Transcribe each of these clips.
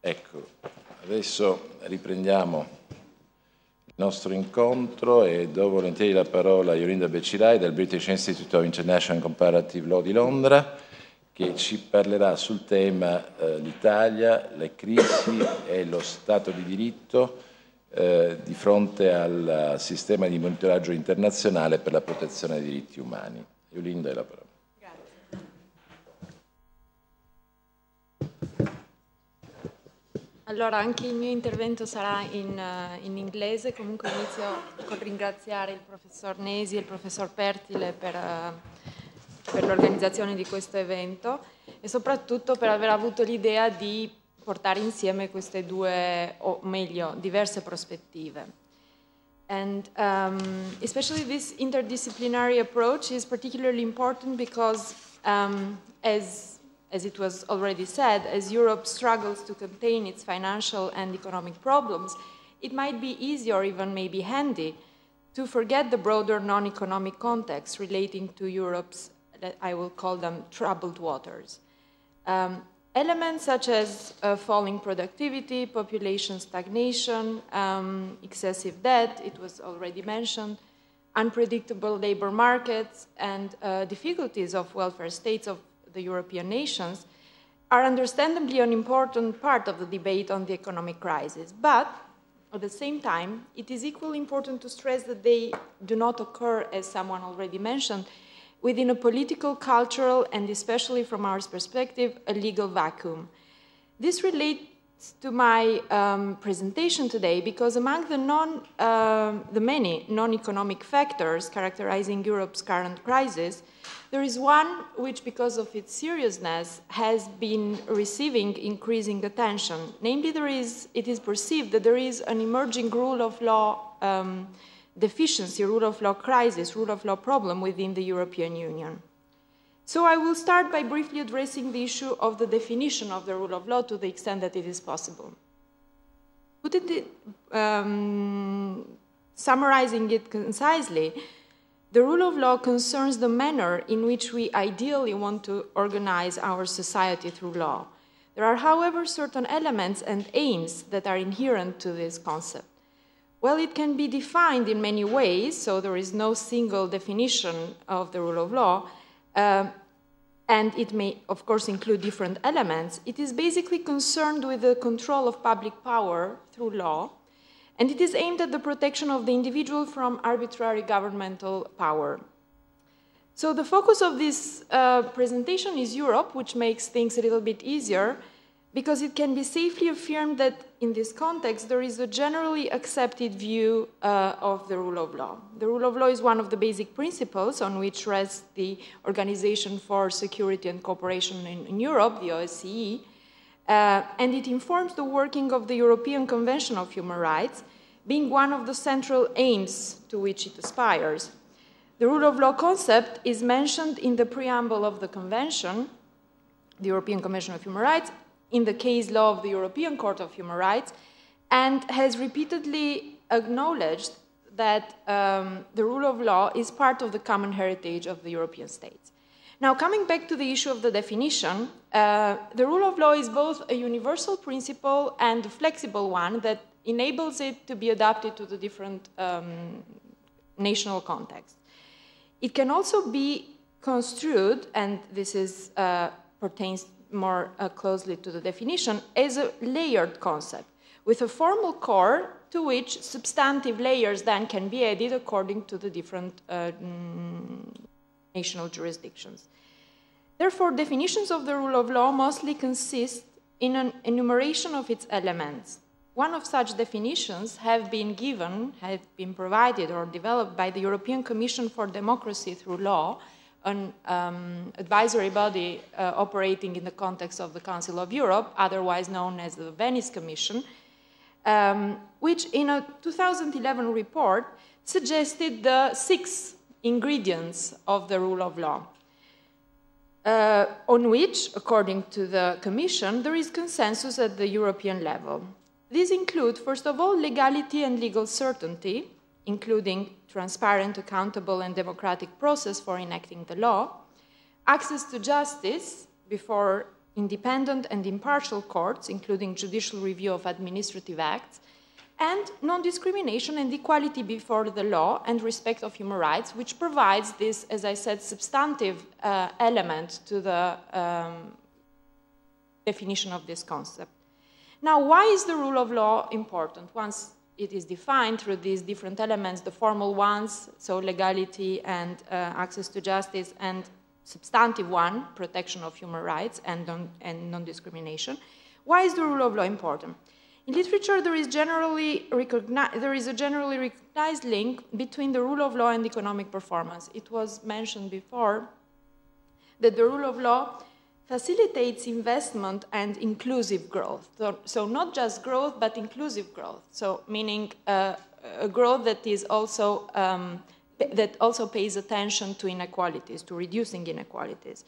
Ecco, adesso riprendiamo il nostro incontro e do volentieri la parola a Yorinda Becirai del British Institute of International Comparative Law di Londra che ci parlerà sul tema eh, l'Italia, le crisi e lo Stato di diritto eh, di fronte al sistema di monitoraggio internazionale per la protezione dei diritti umani. Yorinda, hai la parola. Allora, anche il mio intervento sarà in, eh, in, inglese, comunque inizio con ringraziare il professor Nesi e il professor Pertile per, eh, per l'organizzazione di questo evento e soprattutto per aver avuto l'idea di portare insieme queste due, o meglio, diverse prospettive. And um, especially this interdisciplinary approach is particularly important because um, as as it was already said, as Europe struggles to contain its financial and economic problems, it might be easy or even maybe handy to forget the broader non-economic context relating to Europe's, I will call them, troubled waters. Um, elements such as uh, falling productivity, population stagnation, um, excessive debt, it was already mentioned, unpredictable labor markets, and uh, difficulties of welfare states of the European nations, are understandably an important part of the debate on the economic crisis. But at the same time, it is equally important to stress that they do not occur, as someone already mentioned, within a political, cultural, and especially from our perspective, a legal vacuum. This relates to my um, presentation today because among the, non, uh, the many non economic factors characterizing Europe's current crisis, there is one which, because of its seriousness, has been receiving increasing attention. Namely, there is, it is perceived that there is an emerging rule of law um, deficiency, rule of law crisis, rule of law problem within the European Union. So I will start by briefly addressing the issue of the definition of the rule of law to the extent that it is possible. It, um, summarizing it concisely, the rule of law concerns the manner in which we ideally want to organize our society through law. There are, however, certain elements and aims that are inherent to this concept. Well, it can be defined in many ways, so there is no single definition of the rule of law, uh, and it may, of course, include different elements. It is basically concerned with the control of public power through law, and it is aimed at the protection of the individual from arbitrary governmental power. So the focus of this uh, presentation is Europe, which makes things a little bit easier, because it can be safely affirmed that in this context there is a generally accepted view uh, of the rule of law. The rule of law is one of the basic principles on which rests the Organization for Security and Cooperation in, in Europe, the OSCE, uh, and it informs the working of the European Convention of Human Rights, being one of the central aims to which it aspires. The rule of law concept is mentioned in the preamble of the Convention, the European Convention of Human Rights, in the case law of the European Court of Human Rights, and has repeatedly acknowledged that um, the rule of law is part of the common heritage of the European states. Now, coming back to the issue of the definition, uh, the rule of law is both a universal principle and a flexible one that enables it to be adapted to the different um, national context. It can also be construed, and this is, uh, pertains more uh, closely to the definition, as a layered concept with a formal core to which substantive layers then can be added according to the different uh, mm, national jurisdictions. Therefore, definitions of the rule of law mostly consist in an enumeration of its elements. One of such definitions have been given, have been provided or developed by the European Commission for Democracy through Law, an um, advisory body uh, operating in the context of the Council of Europe, otherwise known as the Venice Commission, um, which in a 2011 report suggested the six ingredients of the rule of law. Uh, on which, according to the Commission, there is consensus at the European level. These include, first of all, legality and legal certainty, including transparent, accountable, and democratic process for enacting the law, access to justice before independent and impartial courts, including judicial review of administrative acts, and non-discrimination and equality before the law and respect of human rights, which provides this, as I said, substantive uh, element to the um, definition of this concept. Now, why is the rule of law important once it is defined through these different elements, the formal ones, so legality and uh, access to justice, and substantive one, protection of human rights and non-discrimination. Non why is the rule of law important? In literature, there is, generally there is a generally recognized link between the rule of law and economic performance. It was mentioned before that the rule of law facilitates investment and inclusive growth. So, so not just growth, but inclusive growth. So meaning uh, a growth that is also um, that also pays attention to inequalities, to reducing inequalities.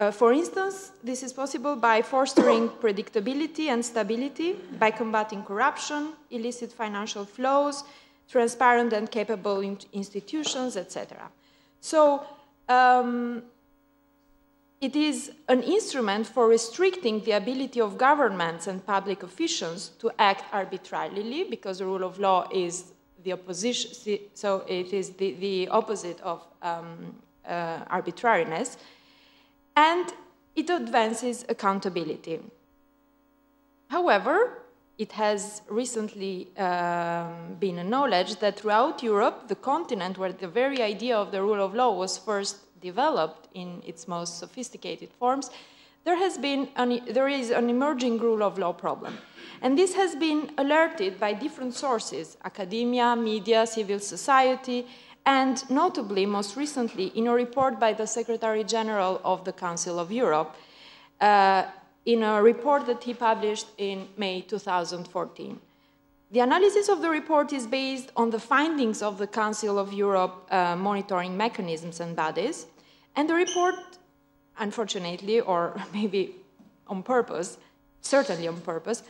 Uh, for instance, this is possible by fostering predictability and stability, by combating corruption, illicit financial flows, transparent and capable institutions, etc. So um, it is an instrument for restricting the ability of governments and public officials to act arbitrarily because the rule of law is the opposition, so it is the, the opposite of um, uh, arbitrariness, and it advances accountability. However, it has recently um, been acknowledged that throughout Europe, the continent where the very idea of the rule of law was first developed in its most sophisticated forms, there, has been an, there is an emerging rule of law problem. And this has been alerted by different sources, academia, media, civil society, and notably, most recently, in a report by the Secretary General of the Council of Europe, uh, in a report that he published in May 2014. The analysis of the report is based on the findings of the Council of Europe uh, monitoring mechanisms and bodies, and the report, unfortunately, or maybe on purpose, certainly on purpose,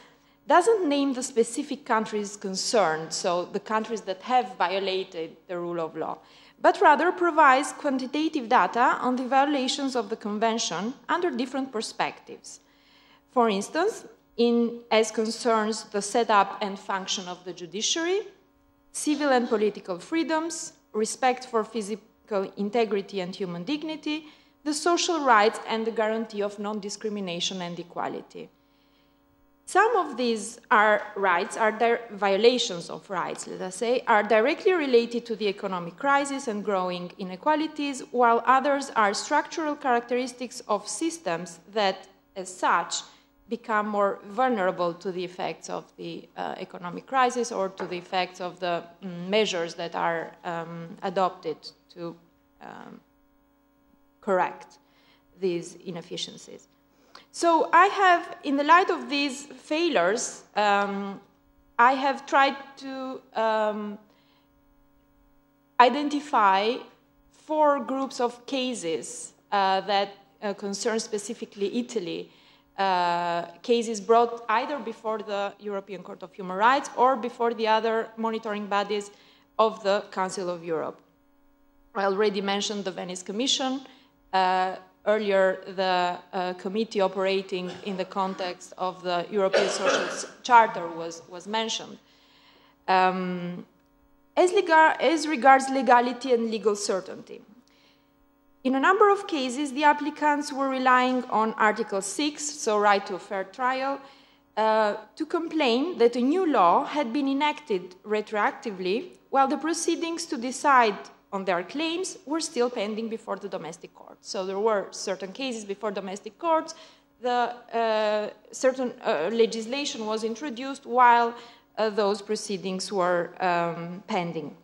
doesn't name the specific countries concerned, so the countries that have violated the rule of law, but rather provides quantitative data on the violations of the Convention under different perspectives. For instance, in, as concerns the setup and function of the judiciary, civil and political freedoms, respect for physical integrity and human dignity, the social rights and the guarantee of non-discrimination and equality. Some of these are rights, are violations of rights, let us say, are directly related to the economic crisis and growing inequalities, while others are structural characteristics of systems that, as such, become more vulnerable to the effects of the uh, economic crisis or to the effects of the mm, measures that are um, adopted to um, correct these inefficiencies. So I have, in the light of these failures, um, I have tried to um, identify four groups of cases uh, that uh, concern specifically Italy uh, cases brought either before the European Court of Human Rights or before the other monitoring bodies of the Council of Europe. I already mentioned the Venice Commission, uh, earlier the uh, committee operating in the context of the European Social Charter was, was mentioned. Um, as, legal, as regards legality and legal certainty, in a number of cases, the applicants were relying on Article 6, so right to a fair trial, uh, to complain that a new law had been enacted retroactively while the proceedings to decide on their claims were still pending before the domestic court. So there were certain cases before domestic courts, the uh, certain uh, legislation was introduced while uh, those proceedings were um, pending.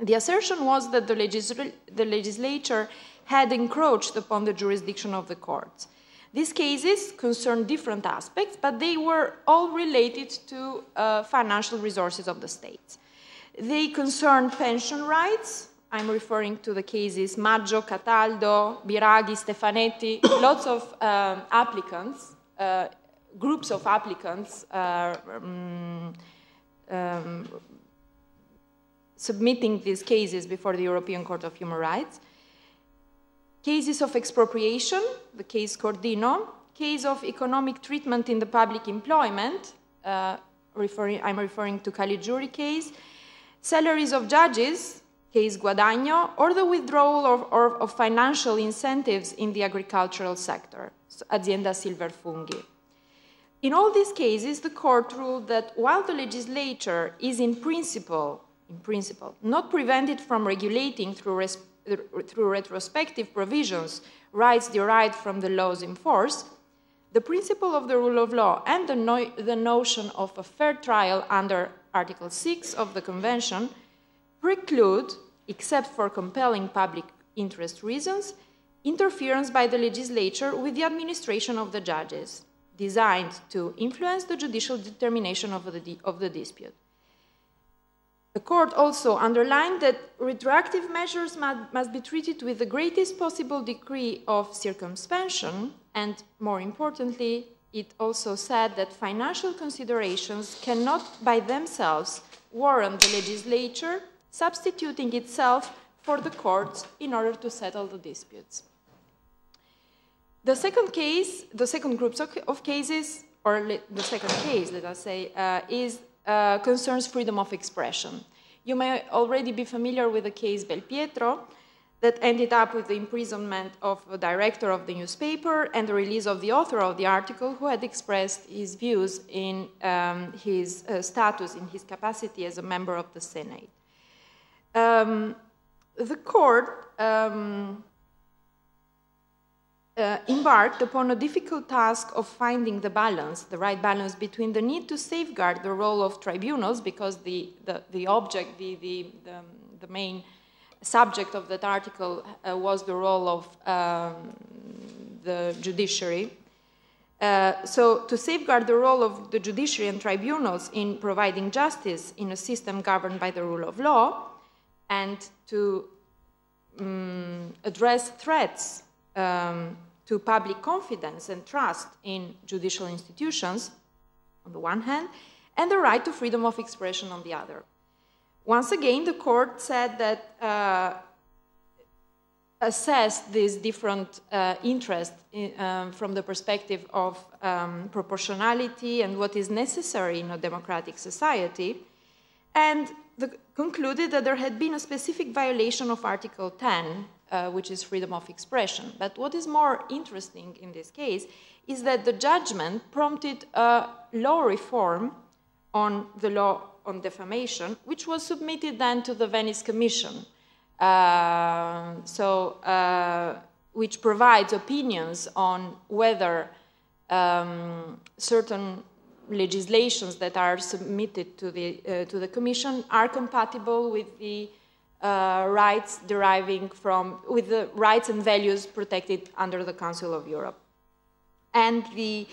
The assertion was that the, legisl the legislature had encroached upon the jurisdiction of the courts. These cases concern different aspects, but they were all related to uh, financial resources of the states. They concern pension rights. I'm referring to the cases Maggio, Cataldo, Biraghi, Stefanetti, lots of um, applicants, uh, groups of applicants uh, um, um, submitting these cases before the European Court of Human Rights. Cases of expropriation, the case Cordino, case of economic treatment in the public employment, uh, referring, I'm referring to Caligiuri case, salaries of judges, case Guadagno, or the withdrawal of, or, of financial incentives in the agricultural sector, so Azienda Silver In all these cases, the court ruled that while the legislature is in principle in principle, not prevented from regulating through, through retrospective provisions rights derived from the laws in force, the principle of the rule of law and the, no the notion of a fair trial under Article 6 of the Convention preclude, except for compelling public interest reasons, interference by the legislature with the administration of the judges, designed to influence the judicial determination of the, of the dispute. The court also underlined that retroactive measures must, be treated with the greatest possible degree of circumspection, and more importantly, it also said that financial considerations cannot by themselves warrant the legislature substituting itself for the courts in order to settle the disputes. The second case, the second group of cases, or the second case, let us say, uh, is uh, concerns freedom of expression. You may already be familiar with the case Belpietro that ended up with the imprisonment of the director of the newspaper and the release of the author of the article who had expressed his views in um, his uh, status, in his capacity as a member of the Senate. Um, the court um, uh, embarked upon a difficult task of finding the balance, the right balance between the need to safeguard the role of tribunals, because the, the, the object, the, the, the, the, main subject of that article uh, was the role of um, the judiciary. Uh, so, to safeguard the role of the judiciary and tribunals in providing justice in a system governed by the rule of law, and to um, address threats um, to public confidence and trust in judicial institutions, on the one hand, and the right to freedom of expression on the other. Once again, the court said that uh, assessed these different uh, interests in, um, from the perspective of um, proportionality and what is necessary in a democratic society, and the, concluded that there had been a specific violation of Article 10 uh, which is freedom of expression. But what is more interesting in this case is that the judgment prompted a law reform on the law on defamation, which was submitted then to the Venice Commission. Uh, so, uh, which provides opinions on whether um, certain legislations that are submitted to the, uh, to the Commission are compatible with the uh, rights deriving from, with the rights and values protected under the Council of Europe. And the,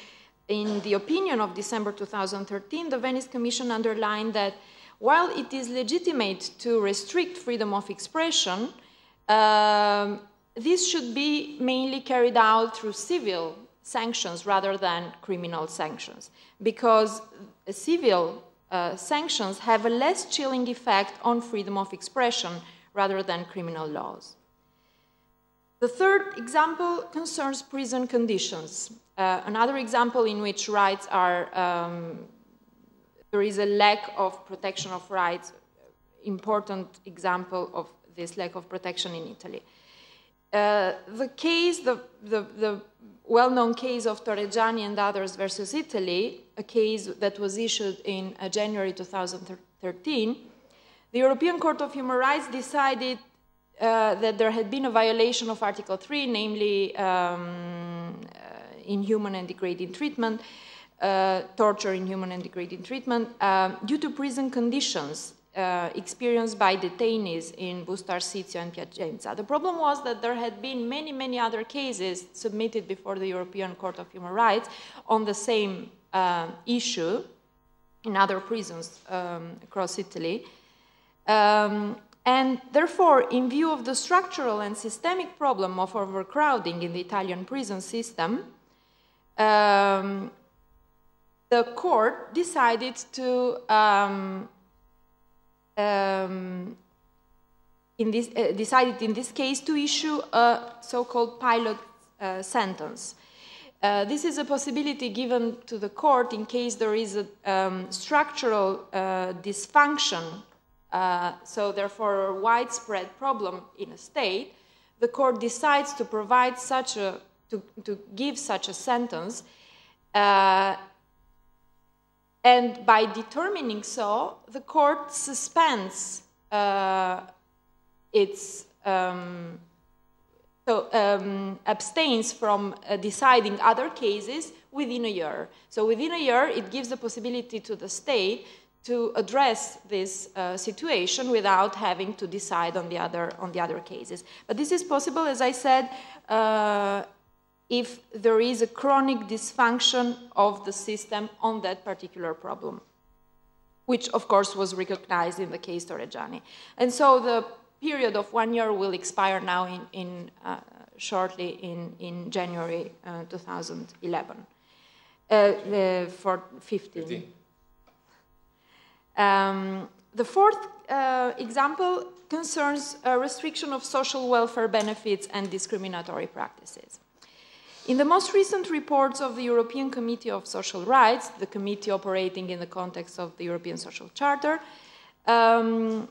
in the opinion of December 2013, the Venice Commission underlined that while it is legitimate to restrict freedom of expression, um, this should be mainly carried out through civil sanctions rather than criminal sanctions, because civil uh, sanctions have a less chilling effect on freedom of expression rather than criminal laws. The third example concerns prison conditions. Uh, another example in which rights are, um, there is a lack of protection of rights, important example of this lack of protection in Italy. Uh, the case, the, the, the well-known case of Torregiani and others versus Italy a case that was issued in uh, January 2013, the European Court of Human Rights decided uh, that there had been a violation of Article 3, namely um, uh, inhuman and degrading treatment, uh, torture, inhuman and degrading treatment, uh, due to prison conditions uh, experienced by detainees in Bustar Sitio and Piacenza. The problem was that there had been many, many other cases submitted before the European Court of Human Rights on the same um, issue in other prisons um, across Italy. Um, and therefore, in view of the structural and systemic problem of overcrowding in the Italian prison system, um, the court decided to, um, in this, uh, decided in this case, to issue a so-called pilot uh, sentence. Uh, this is a possibility given to the court in case there is a um, structural uh, dysfunction, uh, so therefore a widespread problem in a state. The court decides to provide such a, to, to give such a sentence, uh, and by determining so, the court suspends uh, its um, so um, abstains from uh, deciding other cases within a year. So within a year, it gives the possibility to the state to address this uh, situation without having to decide on the other on the other cases. But this is possible, as I said, uh, if there is a chronic dysfunction of the system on that particular problem, which of course was recognized in the case Torrejani. And so the period of one year will expire now in, in uh, shortly in, in January uh, 2011, uh, for 15. 15. Um, the fourth uh, example concerns restriction of social welfare benefits and discriminatory practices. In the most recent reports of the European Committee of Social Rights, the committee operating in the context of the European Social Charter, um,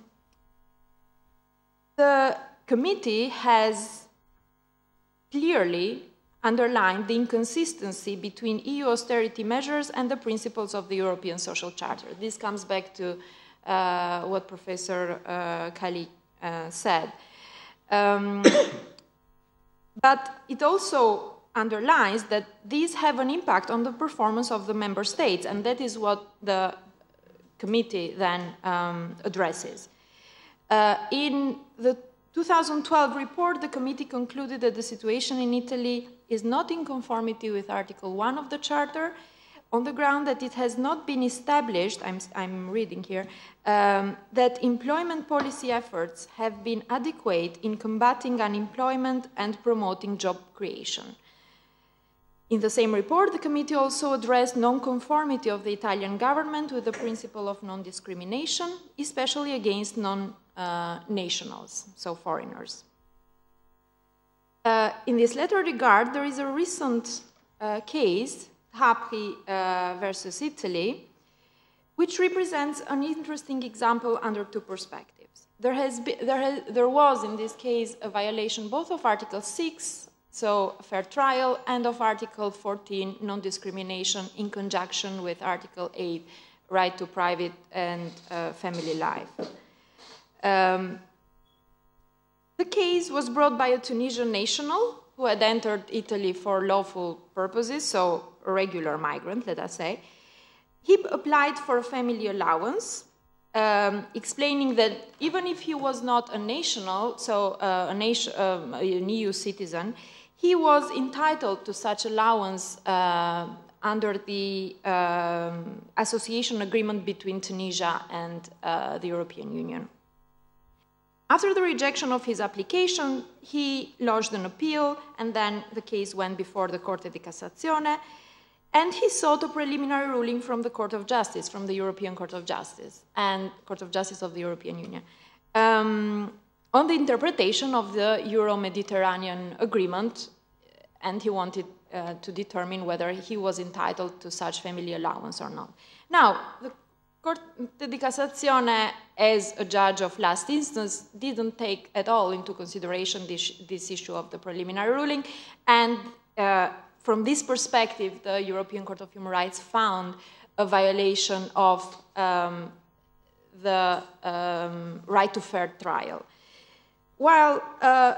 the committee has clearly underlined the inconsistency between EU austerity measures and the principles of the European Social Charter. This comes back to uh, what Professor uh, Kali uh, said. Um, but it also underlines that these have an impact on the performance of the member states, and that is what the committee then um, addresses. Uh, in the 2012 report, the committee concluded that the situation in Italy is not in conformity with Article 1 of the Charter on the ground that it has not been established, I'm, I'm reading here, um, that employment policy efforts have been adequate in combating unemployment and promoting job creation. In the same report, the committee also addressed non-conformity of the Italian government with the principle of non-discrimination, especially against non uh, nationals, so foreigners. Uh, in this latter regard, there is a recent uh, case, Tapri uh, versus Italy, which represents an interesting example under two perspectives. There, has there, has, there was, in this case, a violation both of Article 6, so fair trial, and of Article 14, non-discrimination, in conjunction with Article 8, right to private and uh, family life. Um, the case was brought by a Tunisian national who had entered Italy for lawful purposes, so a regular migrant, let us say. He applied for a family allowance, um, explaining that even if he was not a national, so uh, a nation, um, an EU citizen, he was entitled to such allowance uh, under the um, association agreement between Tunisia and uh, the European Union. After the rejection of his application, he lodged an appeal, and then the case went before the Corte di Cassazione, and he sought a preliminary ruling from the Court of Justice, from the European Court of Justice, and Court of Justice of the European Union, um, on the interpretation of the Euro Mediterranean Agreement, and he wanted uh, to determine whether he was entitled to such family allowance or not. Now, the Court de Cassation, as a judge of last instance, didn't take at all into consideration this, this issue of the preliminary ruling. And uh, from this perspective, the European Court of Human Rights found a violation of um, the um, right to fair trial. While, uh,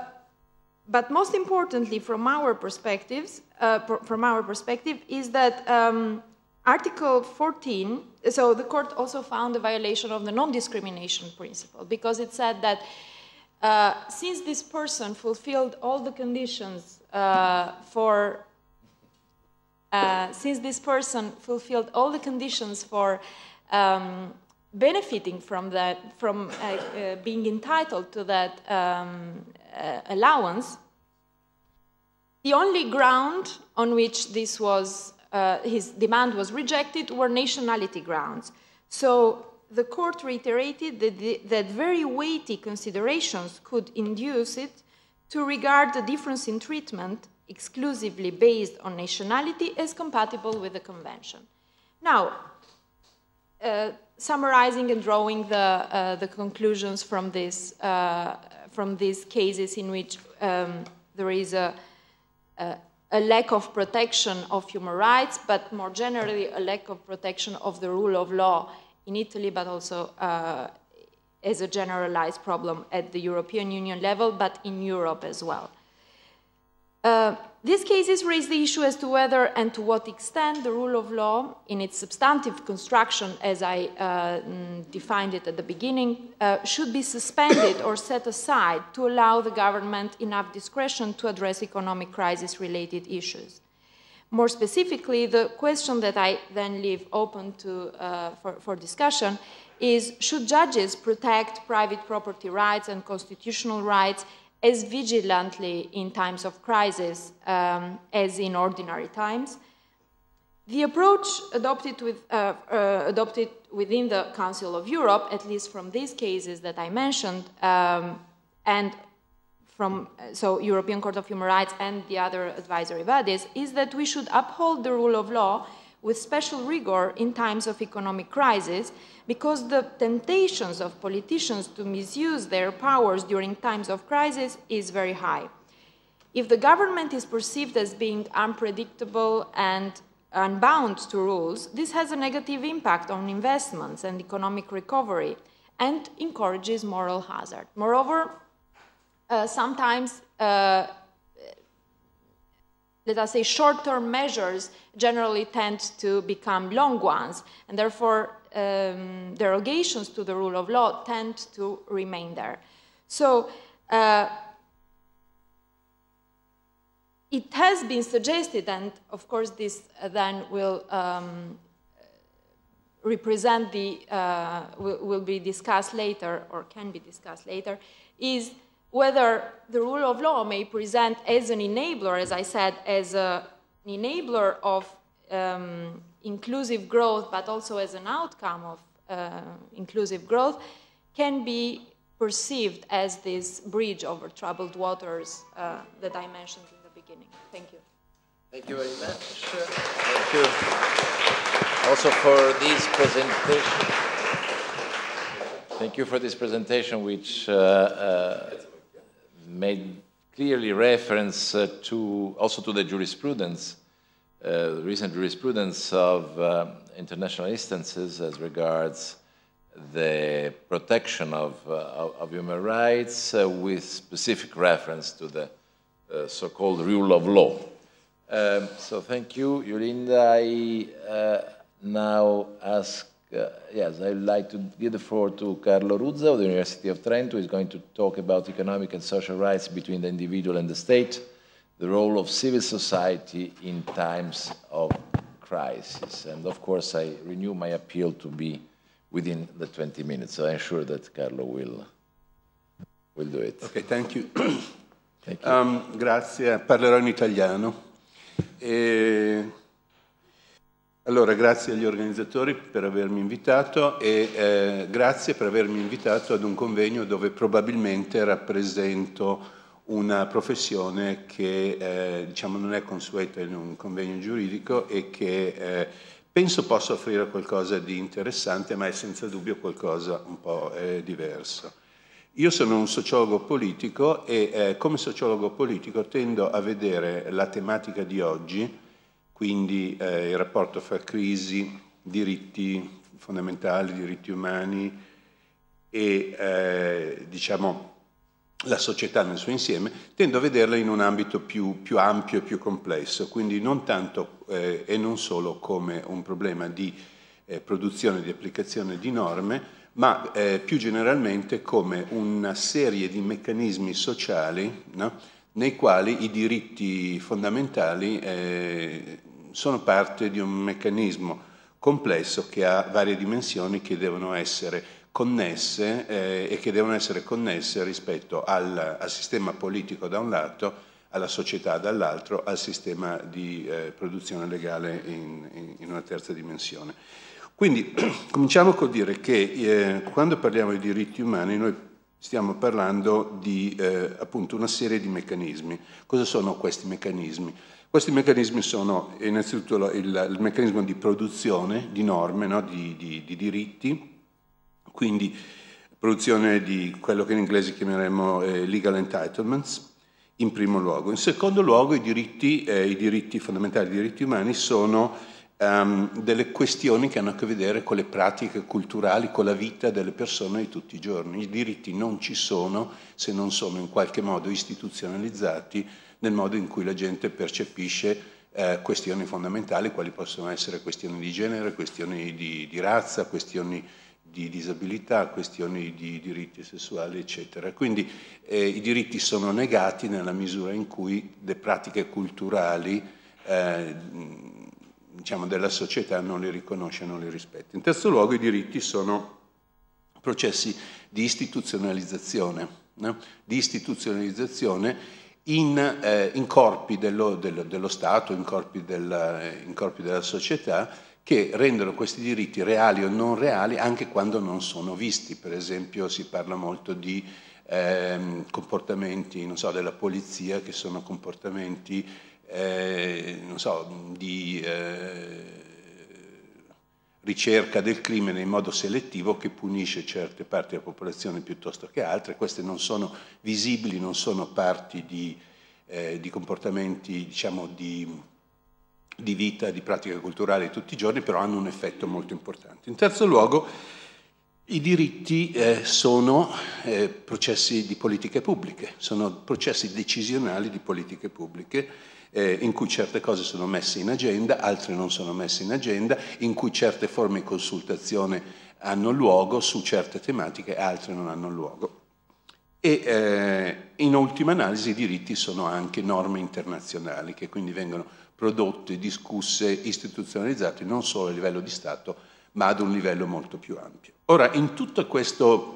but most importantly, from our perspectives, uh, from our perspective, is that um, Article 14, so the court also found a violation of the non-discrimination principle because it said that uh, since this person fulfilled all the conditions uh, for uh, since this person fulfilled all the conditions for um, benefiting from that from uh, uh, being entitled to that um, uh, allowance, the only ground on which this was uh, his demand was rejected were nationality grounds. So the court reiterated that, the, that very weighty considerations could induce it to regard the difference in treatment exclusively based on nationality as compatible with the convention. Now, uh, summarizing and drawing the, uh, the conclusions from, this, uh, from these cases in which um, there is a, a, a lack of protection of human rights, but more generally, a lack of protection of the rule of law in Italy, but also uh, as a generalized problem at the European Union level, but in Europe as well. Uh, these cases raise the issue as to whether and to what extent the rule of law, in its substantive construction as I uh, mm, defined it at the beginning, uh, should be suspended or set aside to allow the government enough discretion to address economic crisis related issues. More specifically, the question that I then leave open to, uh, for, for discussion is should judges protect private property rights and constitutional rights as vigilantly in times of crisis um, as in ordinary times. The approach adopted, with, uh, uh, adopted, within the Council of Europe, at least from these cases that I mentioned, um, and from uh, so European Court of Human Rights and the other advisory bodies, is that we should uphold the rule of law with special rigor in times of economic crisis because the temptations of politicians to misuse their powers during times of crisis is very high. If the government is perceived as being unpredictable and unbound to rules, this has a negative impact on investments and economic recovery and encourages moral hazard. Moreover, uh, sometimes, uh, let us say, short term measures generally tend to become long ones, and therefore um, derogations to the rule of law tend to remain there. So uh, it has been suggested, and of course this uh, then will um, represent the, uh, will be discussed later or can be discussed later, is whether the rule of law may present as an enabler, as I said, as a, an enabler of um, inclusive growth, but also as an outcome of uh, inclusive growth, can be perceived as this bridge over troubled waters uh, that I mentioned in the beginning. Thank you. Thank you very much. Thank you also for this presentation. Thank you for this presentation, which uh, uh made clearly reference uh, to also to the jurisprudence uh, recent jurisprudence of uh, international instances as regards the protection of, uh, of human rights uh, with specific reference to the uh, so-called rule of law. Um, so thank you, Yolinda. I uh, now ask, yes, I'd like to give the floor to Carlo Ruzza of the University of Trento, who is going to talk about economic and social rights between the individual and the state. the role of civil society in times of crisis. And of course, I renew my appeal to be within the 20 minutes. So I'm sure that Carlo will, will do it. Okay, thank you. thank you. Um, grazie, parlerò in italiano. E... Allora, grazie agli organizzatori per avermi invitato e eh, grazie per avermi invitato ad un convegno dove probabilmente rappresento una professione che eh, diciamo non è consueta in un convegno giuridico e che eh, penso possa offrire qualcosa di interessante, ma è senza dubbio qualcosa un po' eh, diverso. Io sono un sociologo politico e eh, come sociologo politico tendo a vedere la tematica di oggi, quindi eh, il rapporto fra crisi, diritti fondamentali, diritti umani e eh, diciamo la società nel suo insieme, tendo a vederla in un ambito più, più ampio e più complesso, quindi non tanto eh, e non solo come un problema di eh, produzione e di applicazione di norme, ma eh, più generalmente come una serie di meccanismi sociali no? nei quali i diritti fondamentali eh, sono parte di un meccanismo complesso che ha varie dimensioni che devono essere connesse eh, e che devono essere connesse rispetto al, al, sistema politico da un lato, alla società dall'altro, al sistema di eh, produzione legale in, in, una terza dimensione. Quindi cominciamo col dire che eh, quando parliamo di diritti umani noi Stiamo parlando di eh, appunto una serie di meccanismi. Cosa sono questi meccanismi? Questi meccanismi sono innanzitutto il, il meccanismo di produzione di norme, no? di, di, di, diritti, quindi produzione di quello che in inglese chiameremmo eh, legal entitlements, in primo luogo. In secondo luogo i diritti, eh, i diritti fondamentali, i diritti umani sono um, delle questioni che hanno a che vedere con le pratiche culturali, con la vita delle persone di tutti i giorni. I diritti non ci sono se non sono in qualche modo istituzionalizzati nel modo in cui la gente percepisce eh, questioni fondamentali, quali possono essere questioni di genere, questioni di, di razza, questioni di disabilità, questioni di diritti sessuali, eccetera. Quindi eh, i diritti sono negati nella misura in cui le pratiche culturali eh, diciamo, della società non li riconosce, non li rispetta. In terzo luogo i diritti sono processi di istituzionalizzazione, no? di istituzionalizzazione in, eh, in corpi dello, dello, dello, Stato, in corpi della, in corpi della società, che rendono questi diritti reali o non reali anche quando non sono visti. Per esempio si parla molto di ehm, comportamenti so, della polizia che sono comportamenti eh, so, di eh, ricerca del crimine in modo selettivo che punisce certe parti della popolazione piuttosto che altre. Queste non sono visibili, non sono parti di, eh, di comportamenti diciamo, di di vita, di pratica culturale tutti i giorni, però hanno un effetto molto importante. In terzo luogo, i diritti eh, sono eh, processi di politiche pubbliche, sono processi decisionali di politiche pubbliche eh, in cui certe cose sono messe in agenda, altre non sono messe in agenda, in cui certe forme di consultazione hanno luogo su certe tematiche, altre non hanno luogo. E eh, in ultima analisi i diritti sono anche norme internazionali che quindi vengono prodotte, discusse, istituzionalizzate non solo a livello di Stato, ma ad un livello molto più ampio. Ora, in tutto questo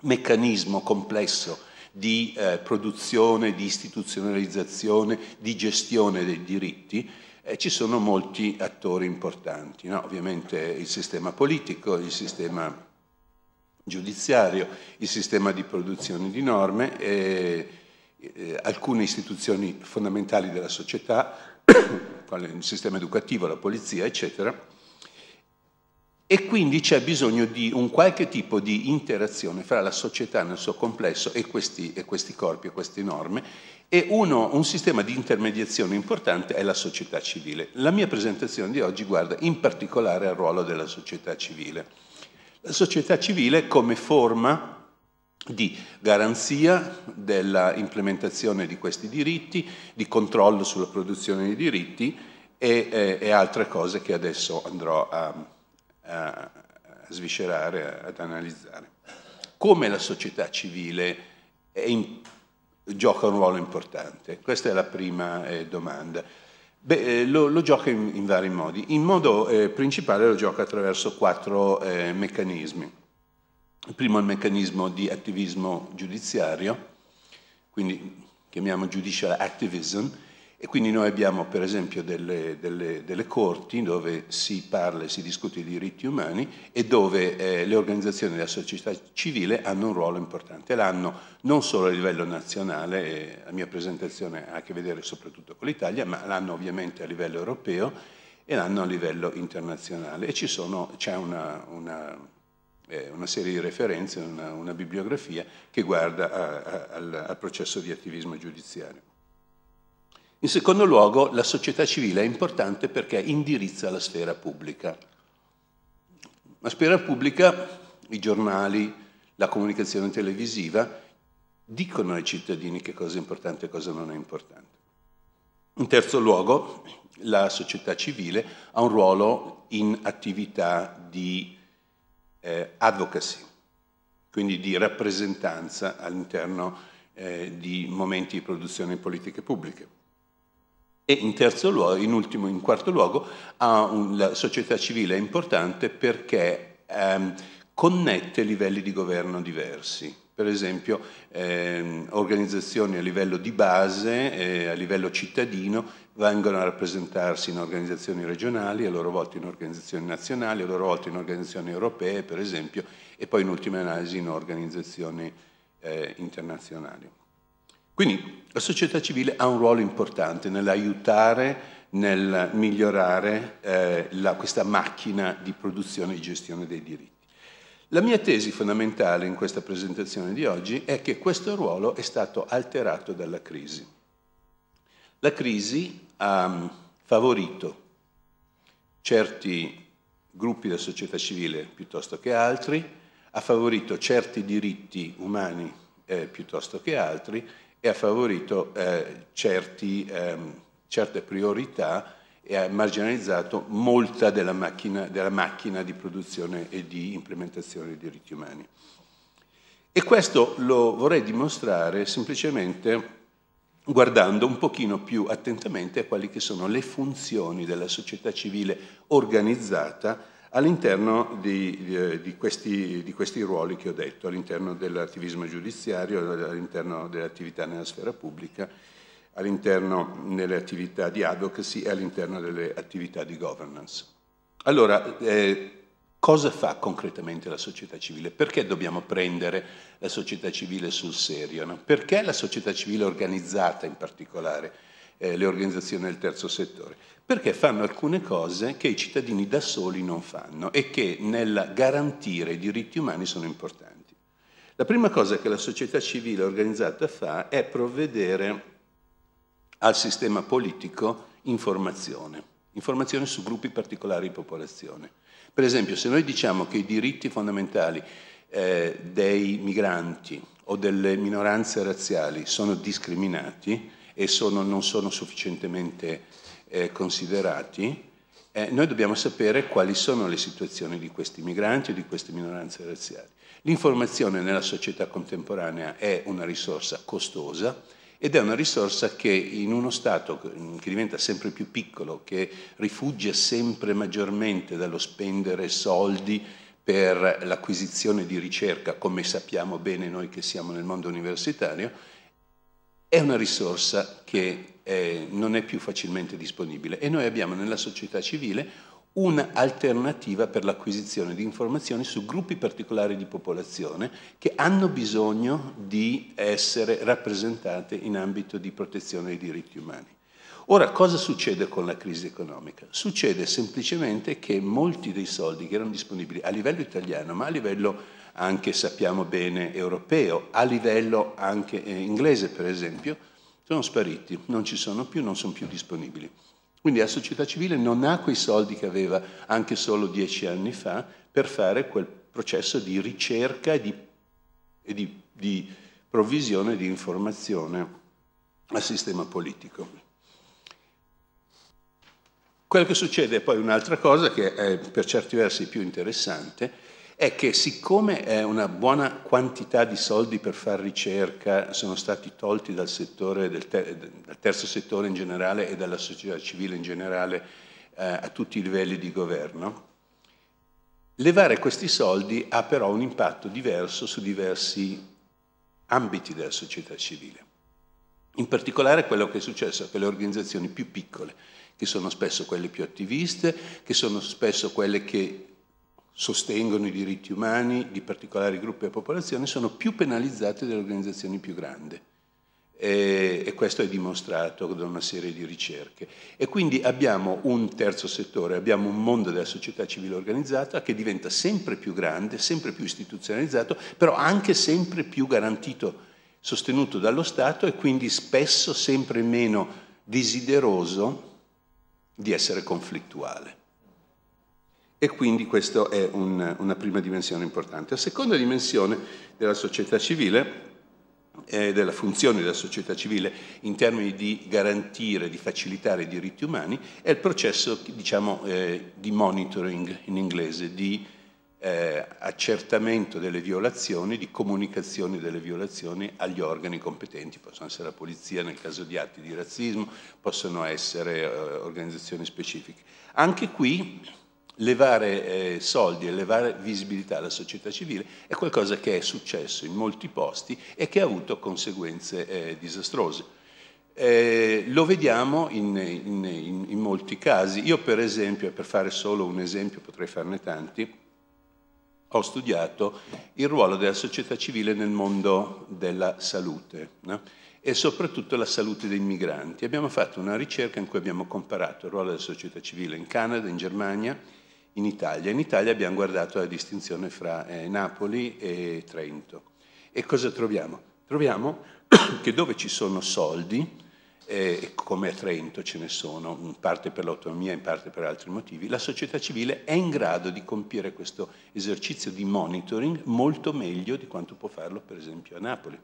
meccanismo complesso di eh, produzione, di istituzionalizzazione, di gestione dei diritti, eh, ci sono molti attori importanti, no? ovviamente il sistema politico, il sistema giudiziario, il sistema di produzione di norme, eh, eh alcune istituzioni fondamentali della società, con il sistema educativo, la polizia, eccetera, e quindi c'è bisogno di un qualche tipo di interazione fra la società nel suo complesso e questi, e questi corpi e queste norme e uno, un sistema di intermediazione importante è la società civile. La mia presentazione di oggi guarda in particolare al ruolo della società civile. La società civile come forma di garanzia dell'implementazione di questi diritti, di controllo sulla produzione di diritti e, e, eh, e altre cose che adesso andrò a, a sviscerare, ad analizzare. Come la società civile in, gioca un ruolo importante? Questa è la prima eh, domanda. Beh, eh, lo, lo, gioca in, in, vari modi. In modo eh, principale lo gioca attraverso quattro eh, meccanismi. Il Primo è il meccanismo di attivismo giudiziario, quindi chiamiamo judicial activism, e quindi noi abbiamo per esempio delle, delle, delle corti dove si parla e si discute di diritti umani e dove eh, le organizzazioni della società civile hanno un ruolo importante. L'hanno non solo a livello nazionale, eh, la mia presentazione ha a che vedere soprattutto con l'Italia, ma l'hanno ovviamente a livello europeo e l'hanno a livello internazionale. E ci sono, c'è una, una eh, una serie di referenze, una, una bibliografia che guarda a, a, al, al processo di attivismo giudiziario. In secondo luogo, la società civile è importante perché indirizza la sfera pubblica. La sfera pubblica, i giornali, la comunicazione televisiva, dicono ai cittadini che cosa è importante e cosa non è importante. In terzo luogo, la società civile ha un ruolo in attività di eh, advocacy, quindi di rappresentanza all'interno eh, di momenti di produzione di politiche pubbliche. E in terzo luogo, in ultimo, in quarto luogo, un, la società civile è importante perché ehm, connette livelli di governo diversi. Per esempio, ehm, organizzazioni a livello di base, eh, a livello cittadino, vengono a rappresentarsi in organizzazioni regionali, a loro volta in organizzazioni nazionali, a loro volta in organizzazioni europee, per esempio, e poi in ultima analisi in organizzazioni eh, internazionali. Quindi la società civile ha un ruolo importante nell'aiutare, nel migliorare eh, la, questa macchina di produzione e gestione dei diritti. La mia tesi fondamentale in questa presentazione di oggi è che questo ruolo è stato alterato dalla crisi. La crisi ha ehm, favorito certi gruppi della società civile piuttosto che altri, ha favorito certi diritti umani eh, piuttosto che altri e ha favorito eh, certi, ehm, certe priorità e ha marginalizzato molta della macchina, della macchina di produzione e di implementazione dei diritti umani. E questo lo vorrei dimostrare semplicemente guardando un pochino più attentamente a quali che sono le funzioni della società civile organizzata all'interno di, eh, di, di, di, questi, ruoli che ho detto, all'interno dell'attivismo giudiziario, all'interno dell'attività nella sfera pubblica, all'interno delle attività di advocacy e all'interno delle attività di governance. Allora, eh, Cosa fa concretamente la società civile? Perché dobbiamo prendere la società civile sul serio? No? Perché la società civile organizzata in particolare, eh, le organizzazioni del terzo settore? Perché fanno alcune cose che i cittadini da soli non fanno e che nel garantire i diritti umani sono importanti. La prima cosa che la società civile organizzata fa è provvedere al sistema politico informazione, informazione su gruppi particolari di popolazione. Per esempio, se noi diciamo che i diritti fondamentali eh, dei migranti o delle minoranze razziali sono discriminati e sono, non sono sufficientemente eh, considerati, eh, noi dobbiamo sapere quali sono le situazioni di questi migranti e di queste minoranze razziali. L'informazione nella società contemporanea è una risorsa costosa, ed è una risorsa che in uno Stato che mm, diventa sempre più piccolo, che rifugia sempre maggiormente dallo spendere soldi per l'acquisizione di ricerca, come sappiamo bene noi che siamo nel mondo universitario, è una risorsa che eh, non è più facilmente disponibile e noi abbiamo nella società civile un'alternativa per l'acquisizione di informazioni su gruppi particolari di popolazione che hanno bisogno di essere rappresentate in ambito di protezione dei diritti umani. Ora, cosa succede con la crisi economica? Succede semplicemente che molti dei soldi che erano disponibili a livello italiano, ma a livello anche, sappiamo bene, europeo, a livello anche eh, inglese, per esempio, sono spariti, non ci sono più, non sono più disponibili. Quindi la società civile non ha quei soldi che aveva anche solo dieci anni fa per fare quel processo di ricerca e di, e di, di provvisione di informazione al sistema politico. Quello che succede è poi un'altra cosa che è per certi versi più interessante, è che siccome una buona quantità di soldi per fare ricerca sono stati tolti dal, settore dal terzo settore in generale e dalla società civile in generale eh, a tutti i livelli di governo, levare questi soldi ha però un impatto diverso su diversi ambiti della società civile. In particolare quello che è successo a le organizzazioni più piccole, che sono spesso quelle più attiviste, che sono spesso quelle che sostengono i diritti umani di particolari gruppi e popolazioni sono più penalizzate delle organizzazioni più grandi. e questo è dimostrato da una serie di ricerche. E quindi abbiamo un terzo settore, abbiamo un mondo della società civile organizzata che diventa sempre più grande, sempre più istituzionalizzato, però anche sempre più garantito, sostenuto dallo Stato e quindi spesso sempre meno desideroso di essere conflittuale. E quindi questa è un, una prima dimensione importante. La seconda dimensione della società civile eh, della funzione della società civile in termini di garantire, di facilitare i diritti umani, è il processo diciamo, eh, di monitoring in inglese, di eh, accertamento delle violazioni, di comunicazione delle violazioni agli organi competenti, possono essere la polizia nel caso di atti di razzismo, possono essere eh, organizzazioni specifiche. Anche qui levare eh, soldi e levare visibilità alla società civile è qualcosa che è successo in molti posti e che ha avuto conseguenze eh, disastrose. Eh, lo vediamo in, in, in, in, molti casi. Io per esempio, per fare solo un esempio, potrei farne tanti, ho studiato il ruolo della società civile nel mondo della salute no? e soprattutto la salute dei migranti. Abbiamo fatto una ricerca in cui abbiamo comparato il ruolo della società civile in Canada, in Germania, in Italia. In Italia abbiamo guardato la distinzione fra eh, Napoli e Trento. E cosa troviamo? Troviamo che dove ci sono soldi, eh, come a Trento ce ne sono, in parte per l'autonomia, in parte per altri motivi, la società civile è in grado di compiere questo esercizio di monitoring molto meglio di quanto può farlo per esempio a Napoli,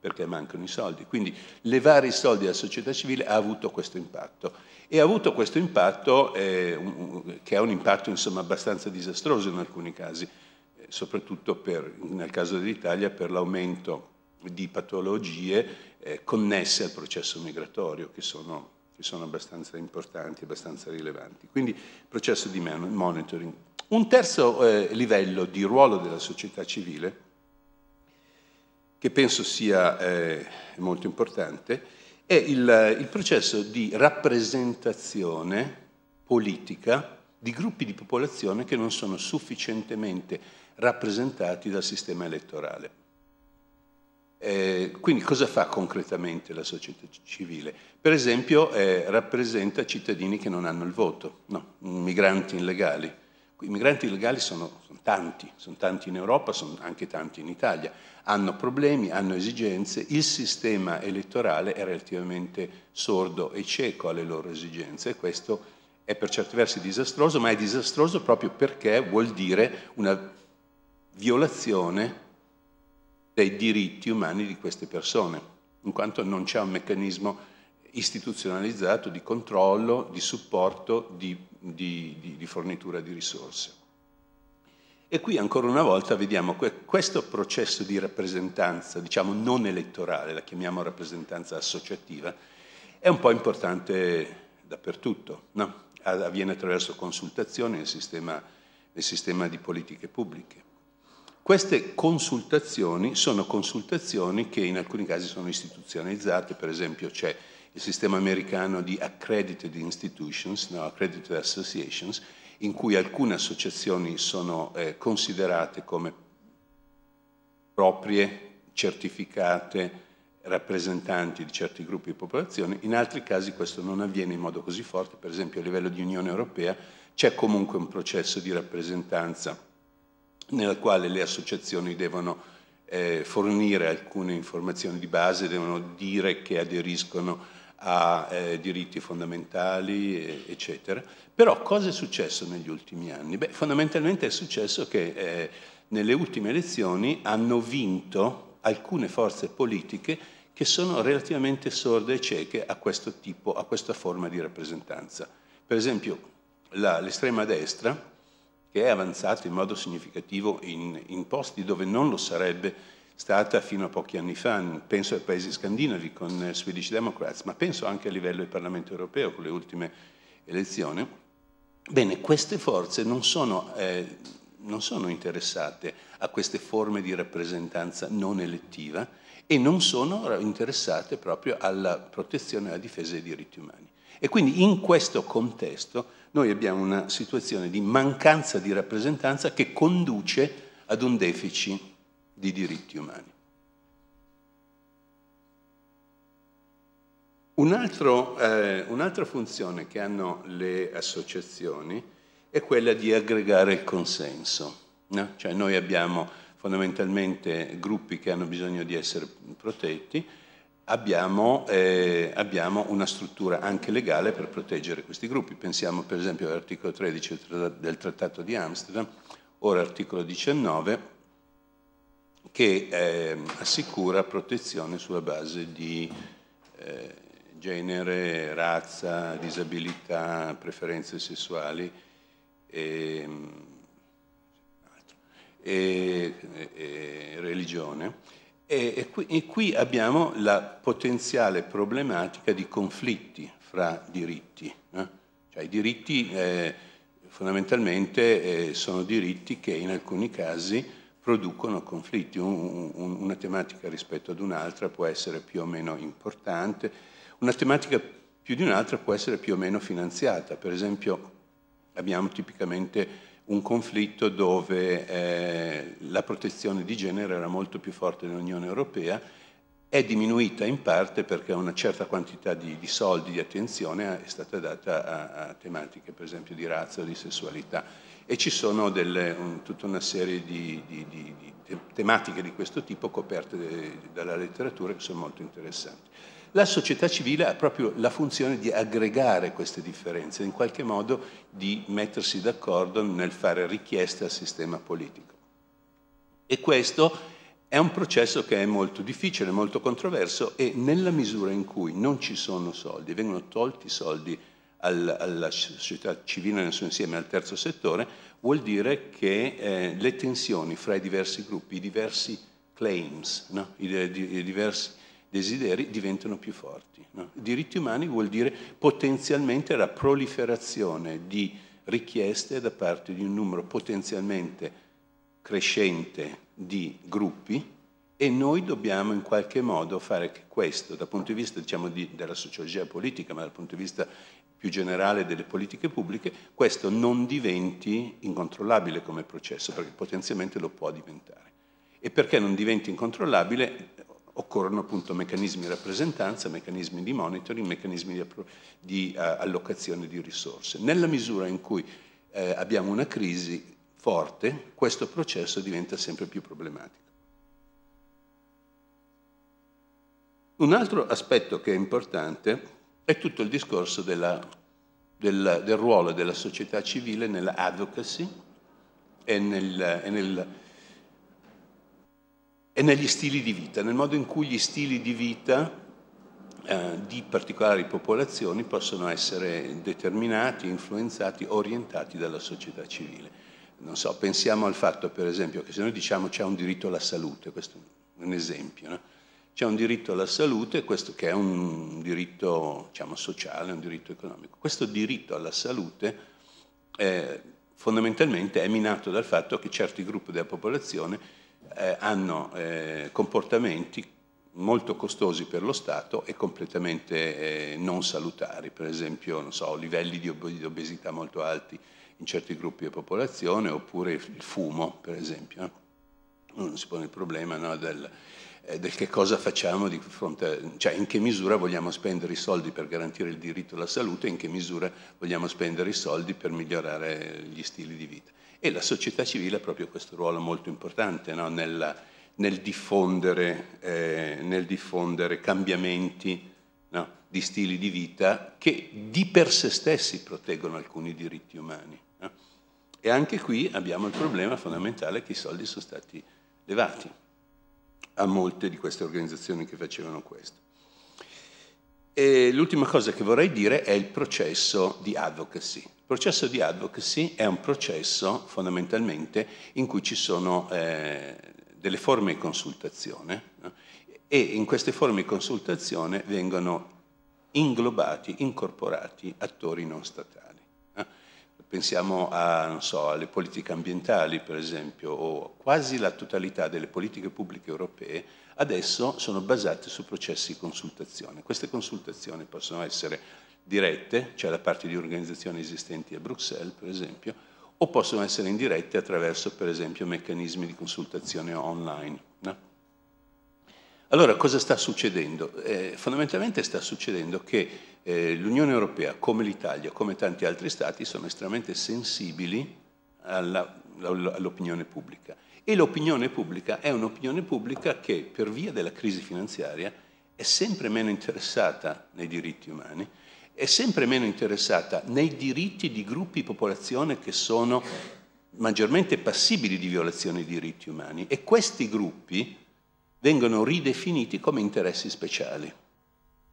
perché mancano i soldi. Quindi levare i soldi alla società civile ha avuto questo impatto e ha avuto questo impatto, eh, un, che è un impatto insomma, abbastanza disastroso in alcuni casi, eh, soprattutto per, nel caso dell'Italia per l'aumento di patologie eh, connesse al processo migratorio, che sono, che sono abbastanza importanti, abbastanza rilevanti. Quindi processo di monitoring. Un terzo eh, livello di ruolo della società civile, che penso sia eh, molto importante, è il, il processo di rappresentazione politica di gruppi di popolazione che non sono sufficientemente rappresentati dal sistema elettorale. Eh, quindi cosa fa concretamente la società civile? Per esempio eh, rappresenta cittadini che non hanno il voto, no, migranti illegali. I migranti illegali sono, sono tanti, sono tanti in Europa, sono anche tanti in Italia hanno problemi, hanno esigenze, il sistema elettorale è relativamente sordo e cieco alle loro esigenze e questo è per certi versi disastroso, ma è disastroso proprio perché vuol dire una violazione dei diritti umani di queste persone, in quanto non c'è un meccanismo istituzionalizzato di controllo, di supporto, di, di, di, di fornitura di risorse. E qui ancora una volta vediamo que questo processo di rappresentanza, diciamo non elettorale, la chiamiamo rappresentanza associativa, è un po' importante dappertutto, no? avviene attraverso consultazioni nel sistema, nel sistema di politiche pubbliche. Queste consultazioni sono consultazioni che in alcuni casi sono istituzionalizzate, per esempio c'è il sistema americano di accredited institutions, no, accredited associations, in cui alcune associazioni sono eh, considerate come proprie, certificate, rappresentanti di certi gruppi di popolazione, in altri casi questo non avviene in modo così forte, per esempio a livello di Unione Europea c'è comunque un processo di rappresentanza nella quale le associazioni devono eh, fornire alcune informazioni di base, devono dire che aderiscono a eh, diritti fondamentali, eccetera però cosa è successo negli ultimi anni? Beh, fondamentalmente è successo che eh, nelle ultime elezioni hanno vinto alcune forze politiche che sono relativamente sorde e cieche a questo tipo, a questa forma di rappresentanza. Per esempio l'estrema destra, che è avanzata in modo significativo in, in posti dove non lo sarebbe stata fino a pochi anni fa, penso ai paesi scandinavi con eh, Swedish Democrats, ma penso anche a livello del Parlamento europeo con le ultime elezioni, Bene, queste forze non sono, eh, non sono interessate a queste forme di rappresentanza non elettiva e non sono interessate proprio alla protezione e alla difesa dei diritti umani. E quindi in questo contesto noi abbiamo una situazione di mancanza di rappresentanza che conduce ad un deficit di diritti umani. Un altro, eh, un'altra funzione che hanno le associazioni è quella di aggregare il consenso. No? Cioè noi abbiamo fondamentalmente gruppi che hanno bisogno di essere protetti, abbiamo, eh, abbiamo, una struttura anche legale per proteggere questi gruppi. Pensiamo per esempio all'articolo 13 del Trattato di Amsterdam, ora articolo 19, che eh, assicura protezione sulla base di eh, genere, razza, disabilità, preferenze sessuali e, mm, e, e religione. E qui, e qui abbiamo la potenziale problematica di conflitti fra diritti. No? Cioè, I diritti eh, fondamentalmente eh, sono diritti che in alcuni casi producono conflitti. Un, un, una tematica rispetto ad un'altra può essere più o meno importante, una tematica più di un'altra può essere più o meno finanziata, per esempio abbiamo tipicamente un conflitto dove eh, la protezione di genere era molto più forte nell'Unione Europea, è diminuita in parte perché una certa quantità di, di soldi, di attenzione è stata data a, a, tematiche per esempio di razza o di sessualità e ci sono delle, un, tutta una serie di, di, di tematiche di questo tipo coperte eh, dalla letteratura che sono molto interessanti. La società civile ha proprio la funzione di aggregare queste differenze, in qualche modo di mettersi d'accordo nel fare richieste al sistema politico. E questo è un processo che è molto difficile, molto controverso e nella misura in cui non ci sono soldi, vengono tolti i soldi alla società civile nel suo insieme, al terzo settore, vuol dire che eh, le tensioni fra i diversi gruppi, i diversi claims, no? I, i, i diversi desideri diventano più forti. No? Diritti umani vuol dire potenzialmente la proliferazione di richieste da parte di un numero potenzialmente crescente di gruppi e noi dobbiamo in qualche modo fare che questo dal punto di vista diciamo, di, della sociologia politica, ma dal punto di vista più generale delle politiche pubbliche, questo non diventi incontrollabile come processo, perché potenzialmente lo può diventare. E perché non diventi incontrollabile? occorrono appunto meccanismi di rappresentanza, meccanismi di monitoring, meccanismi di, di uh, allocazione di risorse. Nella misura in cui eh, abbiamo una crisi forte, questo processo diventa sempre più problematico. Un altro aspetto che è importante è tutto il discorso della, del, del, ruolo della società civile nella advocacy e nel, e nel e negli stili di vita, nel modo in cui gli stili di vita eh, di particolari popolazioni possono essere determinati, influenzati, orientati dalla società civile. Non so, pensiamo al fatto, per esempio, che se noi diciamo c'è un diritto alla salute, questo è un esempio, no? c'è un diritto alla salute, questo che è un diritto diciamo, sociale, un diritto economico. Questo diritto alla salute eh, fondamentalmente è minato dal fatto che certi gruppi della popolazione eh, hanno eh, comportamenti molto costosi per lo Stato e completamente eh, non salutari, per esempio so, livelli di, obesità molto alti in certi gruppi di popolazione oppure il fumo, per esempio. Non si pone il problema no, del, eh, del che cosa facciamo di fronte, cioè in che misura vogliamo spendere i soldi per garantire il diritto alla salute e in che misura vogliamo spendere i soldi per migliorare gli stili di vita. E la società civile ha proprio questo ruolo molto importante no? nel, nel, diffondere, eh, nel, diffondere, cambiamenti no? di stili di vita che di per sé stessi proteggono alcuni diritti umani. No? E anche qui abbiamo il problema fondamentale che i soldi sono stati levati a molte di queste organizzazioni che facevano questo. E l'ultima cosa che vorrei dire è il processo di advocacy. Il processo di advocacy è un processo fondamentalmente in cui ci sono eh, delle forme di consultazione no? e in queste forme di consultazione vengono inglobati, incorporati attori non statali. No? Pensiamo a, so, alle politiche ambientali, per esempio, o quasi la totalità delle politiche pubbliche europee adesso sono basate su processi di consultazione. Queste consultazioni possono essere dirette, cioè da parte di organizzazioni esistenti a Bruxelles, per esempio, o possono essere indirette attraverso, per esempio, meccanismi di consultazione online. No? Allora, cosa sta succedendo? Eh, fondamentalmente sta succedendo che eh, l'Unione Europea, come l'Italia, come tanti altri Stati, sono estremamente sensibili all'opinione pubblica e l'opinione pubblica è un'opinione pubblica che, per via della crisi finanziaria, è sempre meno interessata nei diritti umani, è sempre meno interessata nei diritti di gruppi di popolazione che sono maggiormente passibili di violazione dei diritti umani e questi gruppi vengono ridefiniti come interessi speciali.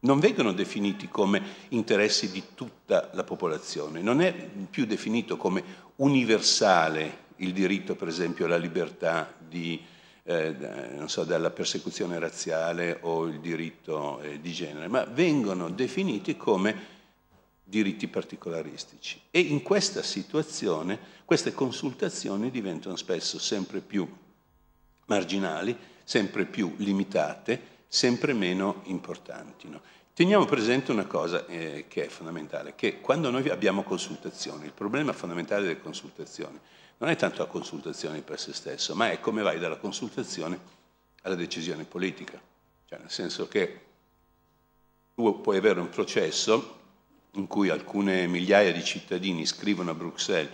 Non vengono definiti come interessi di tutta la popolazione, non è più definito come universale il diritto per esempio alla libertà di, eh, so, dalla persecuzione razziale o il diritto eh, di genere, ma vengono definiti come diritti particolaristici. E in questa situazione queste consultazioni diventano spesso sempre più marginali, sempre più limitate, sempre meno importanti. No? Teniamo presente una cosa eh, che è fondamentale, che quando noi abbiamo consultazioni, il problema fondamentale delle consultazioni non è tanto la consultazione per se stesso, ma è come vai dalla consultazione alla decisione politica. Cioè, nel senso che tu puoi avere un processo in cui alcune migliaia di cittadini scrivono a Bruxelles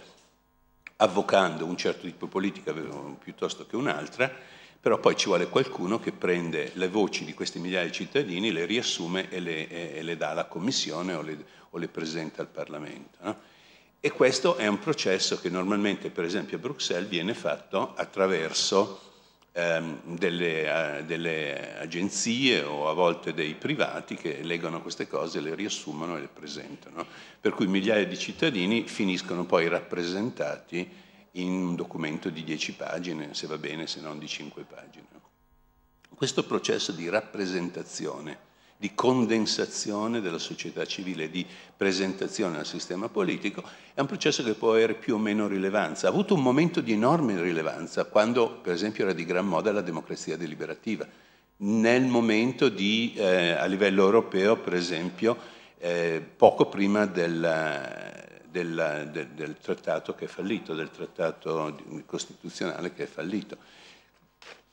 avvocando un certo tipo di politica piuttosto che un'altra, però poi ci vuole qualcuno che prende le voci di questi migliaia di cittadini, le riassume e le, e le dà alla Commissione o le, o le presenta al Parlamento. No? E questo è un processo che normalmente, per esempio, a Bruxelles viene fatto attraverso ehm, delle, eh, delle, agenzie o a volte dei privati che leggono queste cose, le riassumono e le presentano. Per cui migliaia di cittadini finiscono poi rappresentati in un documento di 10 pagine, se va bene, se non di 5 pagine. Questo processo di rappresentazione di condensazione della società civile, di presentazione al sistema politico, è un processo che può avere più o meno rilevanza. Ha avuto un momento di enorme rilevanza quando, per esempio, era di gran moda la democrazia deliberativa. Nel momento di, eh, a livello europeo, per esempio, eh, poco prima della, della, del, del trattato che è fallito, del trattato costituzionale che è fallito.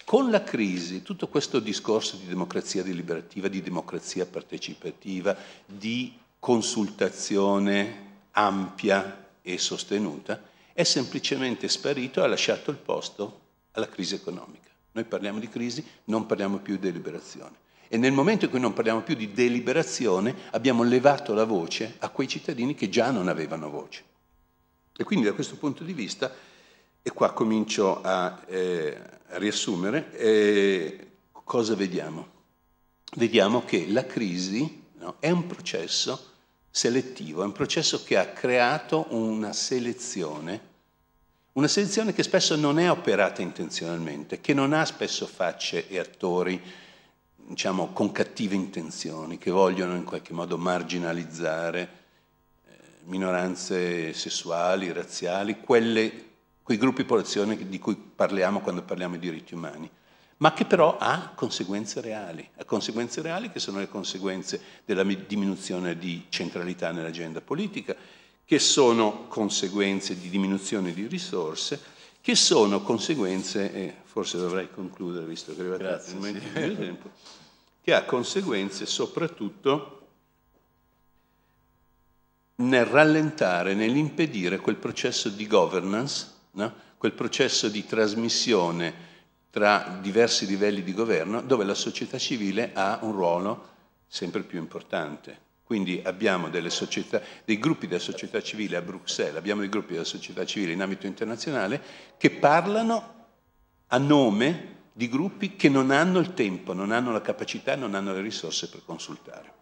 Con la crisi tutto questo discorso di democrazia deliberativa, di democrazia partecipativa, di consultazione ampia e sostenuta è semplicemente sparito e ha lasciato il posto alla crisi economica. Noi parliamo di crisi, non parliamo più di deliberazione. E nel momento in cui non parliamo più di deliberazione abbiamo levato la voce a quei cittadini che già non avevano voce. E quindi da questo punto di vista e qua comincio a, eh, a riassumere. Eh, cosa vediamo? Vediamo che la crisi no, è un processo selettivo, è un processo che ha creato una selezione, una selezione che spesso non è operata intenzionalmente, che non ha spesso facce e attori diciamo, con cattive intenzioni, che vogliono in qualche modo marginalizzare eh, minoranze sessuali, razziali, quelle quei gruppi di popolazione di cui parliamo quando parliamo di diritti umani, ma che però ha conseguenze reali, ha conseguenze reali che sono le conseguenze della diminuzione di centralità nell'agenda politica, che sono conseguenze di diminuzione di risorse, che sono conseguenze, e forse dovrei concludere visto che è arrivato il momento sì. del tempo, che ha conseguenze soprattutto nel rallentare, nell'impedire quel processo di governance no? quel processo di trasmissione tra diversi livelli di governo dove la società civile ha un ruolo sempre più importante. Quindi abbiamo società, dei gruppi della società civile a Bruxelles, abbiamo dei gruppi della società civile in ambito internazionale che parlano a nome di gruppi che non hanno il tempo, non hanno la capacità, non hanno le risorse per consultare.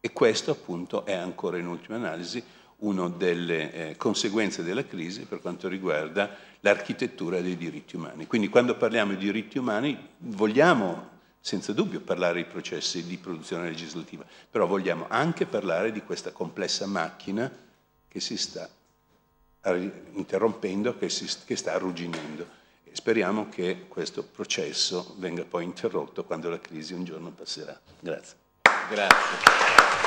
E questo appunto è ancora in ultima analisi una delle eh, conseguenze della crisi per quanto riguarda l'architettura dei diritti umani. Quindi quando parliamo di diritti umani vogliamo senza dubbio parlare dei processi di produzione legislativa, però vogliamo anche parlare di questa complessa macchina che si sta interrompendo, che, si, che sta arrugginendo. E speriamo che questo processo venga poi interrotto quando la crisi un giorno passerà. Grazie. Grazie.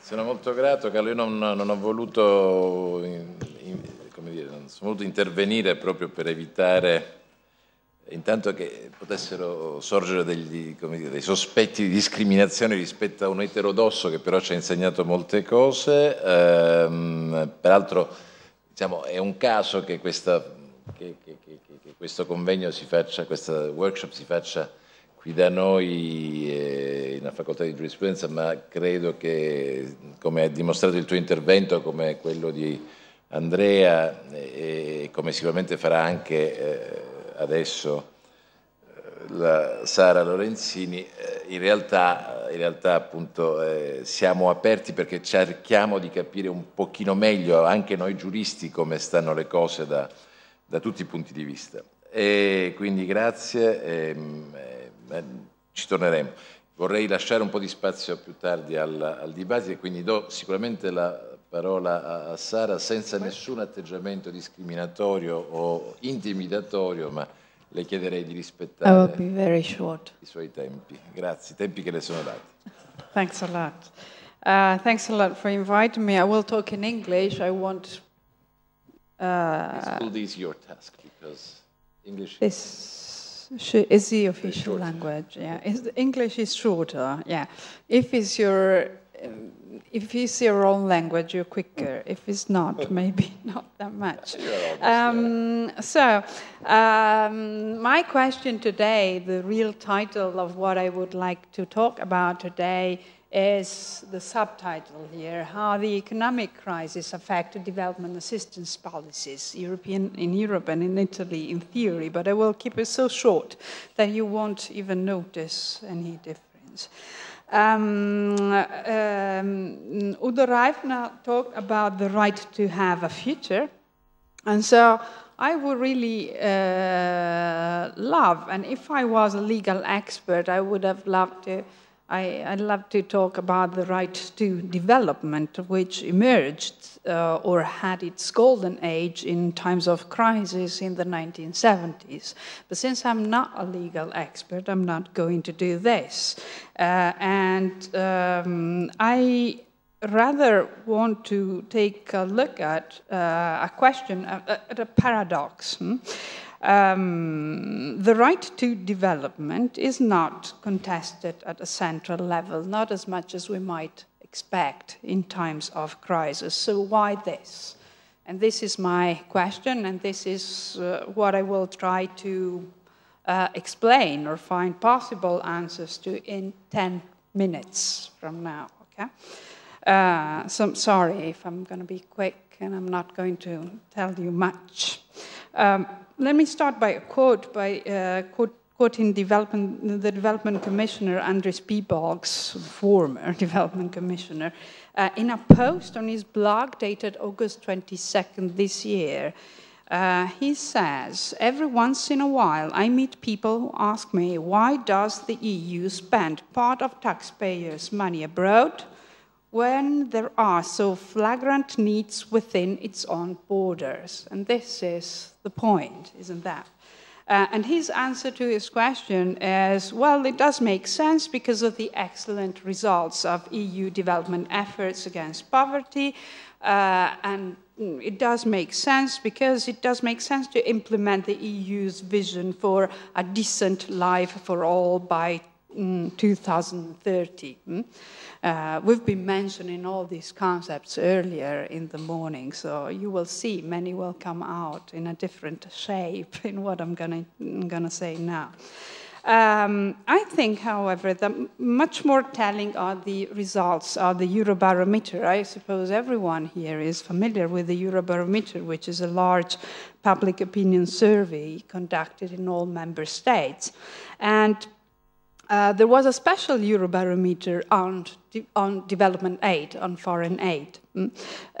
Sono molto grato, Carlo. Io non, non ho voluto, in, in, dire, non sono voluto intervenire proprio per evitare intanto che potessero sorgere degli, dire, dei sospetti di discriminazione rispetto a un eterodosso che però ci ha insegnato molte cose, ehm, peraltro diciamo, è un caso che, questa, che, che, che questo convegno si faccia, questo workshop si faccia qui da noi eh, in facoltà di giurisprudenza, ma credo che, come ha dimostrato il tuo intervento, come quello di Andrea eh, e, come sicuramente farà anche eh, adesso eh, la Sara Lorenzini, eh, in realtà, in realtà appunto, eh, siamo aperti perché cerchiamo di capire un pochino meglio anche noi giuristi come stanno le cose da, da tutti i punti di vista. E quindi grazie. E, ehm, eh, ci torneremo. Vorrei lasciare un po' di spazio più tardi al, al dibattito e quindi do sicuramente la parola a, a Sara senza nessun atteggiamento discriminatorio o intimidatorio, ma le chiederei di rispettare i suoi tempi. Grazie, i tempi che le sono dati. Thanks a lot. Uh, thanks a lot for inviting me. I will talk in English. I want. Uh, this is your task because English. This is the official language, yeah. Is, English is shorter, yeah. If it's your um, if it's your own language, you're quicker. If it's not, maybe not that much. Um, so, um, my question today, the real title of what I would like to talk about today, as the subtitle here, How the Economic Crisis Affected Development Assistance Policies European, in Europe and in Italy in theory, but I will keep it so short that you won't even notice any difference. Um, um, Udo Reifner talked about the right to have a future, and so I would really uh, love, and if I was a legal expert, I would have loved to I, would love to talk about the right to development, which emerged uh, or had its golden age in times of crisis in the 1970s. But since I'm not a legal expert, I'm not going to do this. Uh, and um, I rather want to take a look at uh, a question, at a paradox. Hmm? Um, the right to development is not contested at a central level, not as much as we might expect in times of crisis. So, why this? And this is my question, and this is uh, what I will try to uh, explain or find possible answers to in 10 minutes from now. Okay? Uh, so, I'm sorry if I'm going to be quick and I'm not going to tell you much. Um, let me start by a quote by uh, quote, quoting development, the Development Commissioner, Andres Peebogs, former Development Commissioner, uh, in a post on his blog dated August 22nd this year. Uh, he says, every once in a while I meet people who ask me, why does the EU spend part of taxpayers' money abroad when there are so flagrant needs within its own borders? And this is the point, isn't that? Uh, and his answer to his question is well, it does make sense because of the excellent results of EU development efforts against poverty. Uh, and mm, it does make sense because it does make sense to implement the EU's vision for a decent life for all by mm, 2030. Mm? Uh, we've been mentioning all these concepts earlier in the morning, so you will see many will come out in a different shape in what I'm going to say now. Um, I think, however, that much more telling are the results of the Eurobarometer. I suppose everyone here is familiar with the Eurobarometer, which is a large public opinion survey conducted in all member states. And uh, there was a special Eurobarometer on, de on development aid, on foreign aid, mm,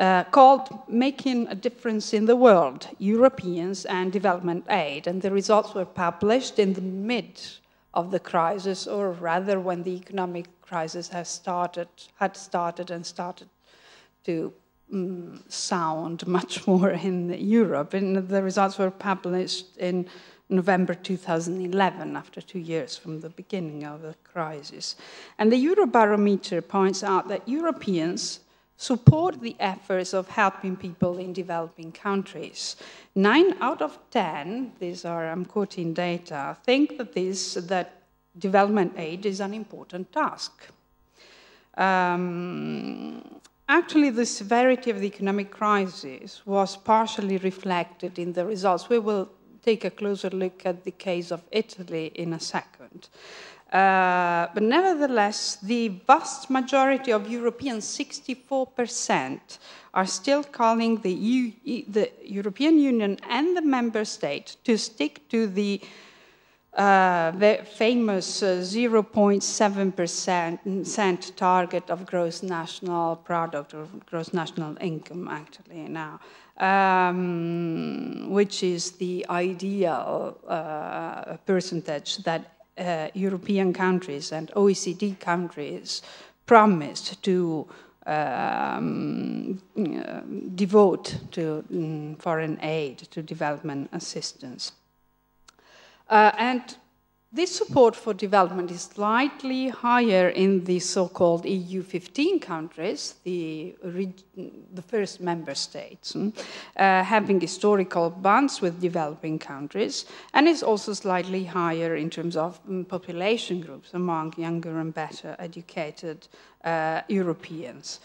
uh, called Making a Difference in the World Europeans and Development Aid. And the results were published in the mid of the crisis, or rather when the economic crisis has started, had started and started to mm, sound much more in Europe. And the results were published in November 2011, after two years from the beginning of the crisis. And the Eurobarometer points out that Europeans support the efforts of helping people in developing countries. Nine out of ten, these are, I'm quoting data, think that, this, that development aid is an important task. Um, Actually, the severity of the economic crisis was partially reflected in the results. We will take a closer look at the case of Italy in a second. Uh, but nevertheless, the vast majority of Europeans, 64%, are still calling the, EU, the European Union and the member state to stick to the uh, the famous 0.7% uh, target of gross national product or gross national income, actually, now um, which is the ideal uh, percentage that uh, European countries and OECD countries promised to um, uh, devote to um, foreign aid, to development assistance. Uh, and this support for development is slightly higher in the so-called EU 15 countries, the, the first member states, hmm, uh, having historical bonds with developing countries, and is also slightly higher in terms of mm, population groups among younger and better educated uh, Europeans.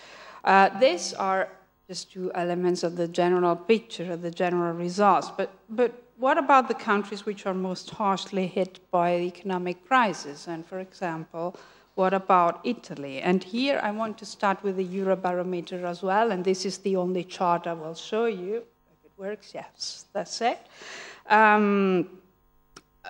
Uh, these are just two elements of the general picture, of the general results, but, but what about the countries which are most harshly hit by the economic crisis? And for example, what about Italy? And here I want to start with the Eurobarometer as well, and this is the only chart I will show you. If it works, yes, that's it. Um,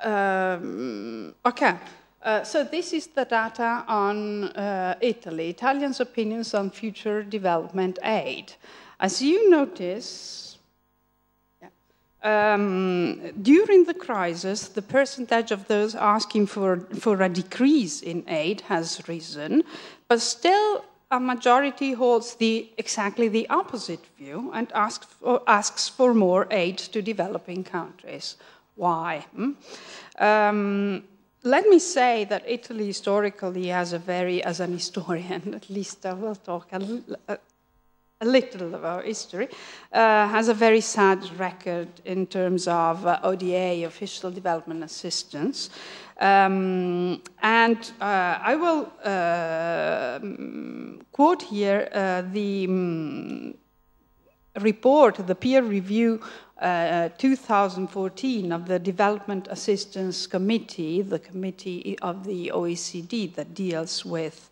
um, okay. Uh, so this is the data on uh, Italy, Italians' opinions on future development aid. As you notice, um, during the crisis, the percentage of those asking for, for a decrease in aid has risen, but still a majority holds the, exactly the opposite view and asks for, asks for more aid to developing countries. Why? Hmm? Um, let me say that Italy historically has a very, as an historian, at least I will talk a, a little of our history, uh, has a very sad record in terms of uh, ODA, official development assistance. Um, and uh, I will uh, quote here uh, the um, report, the peer review uh, 2014 of the Development Assistance Committee, the committee of the OECD that deals with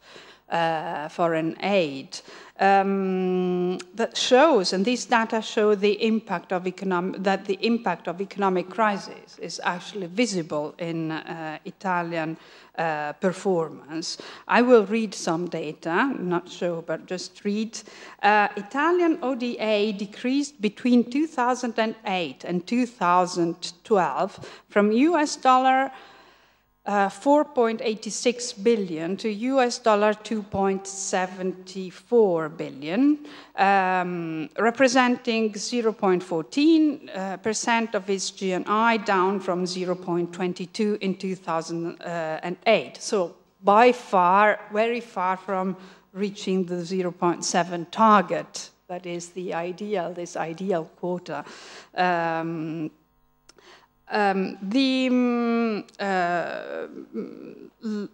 uh, foreign aid um, that shows, and these data show the impact of economic, that the impact of economic crisis is actually visible in uh, Italian uh, performance. I will read some data, not sure, but just read. Uh, Italian ODA decreased between 2008 and 2012 from US dollar uh, 4.86 billion to US dollar 2.74 billion, um, representing 0.14% of its GNI, down from 0.22 in 2008. So by far, very far from reaching the 0.7 target. That is the ideal, this ideal quota. Um, um, the um, uh, mm,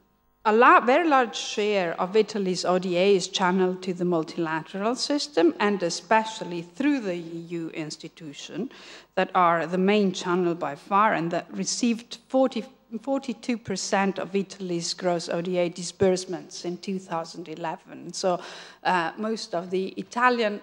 a la very large share of Italy's ODA is channeled to the multilateral system and especially through the EU institution that are the main channel by far and that received 40, 42% of Italy's gross ODA disbursements in 2011. So uh, most of the Italian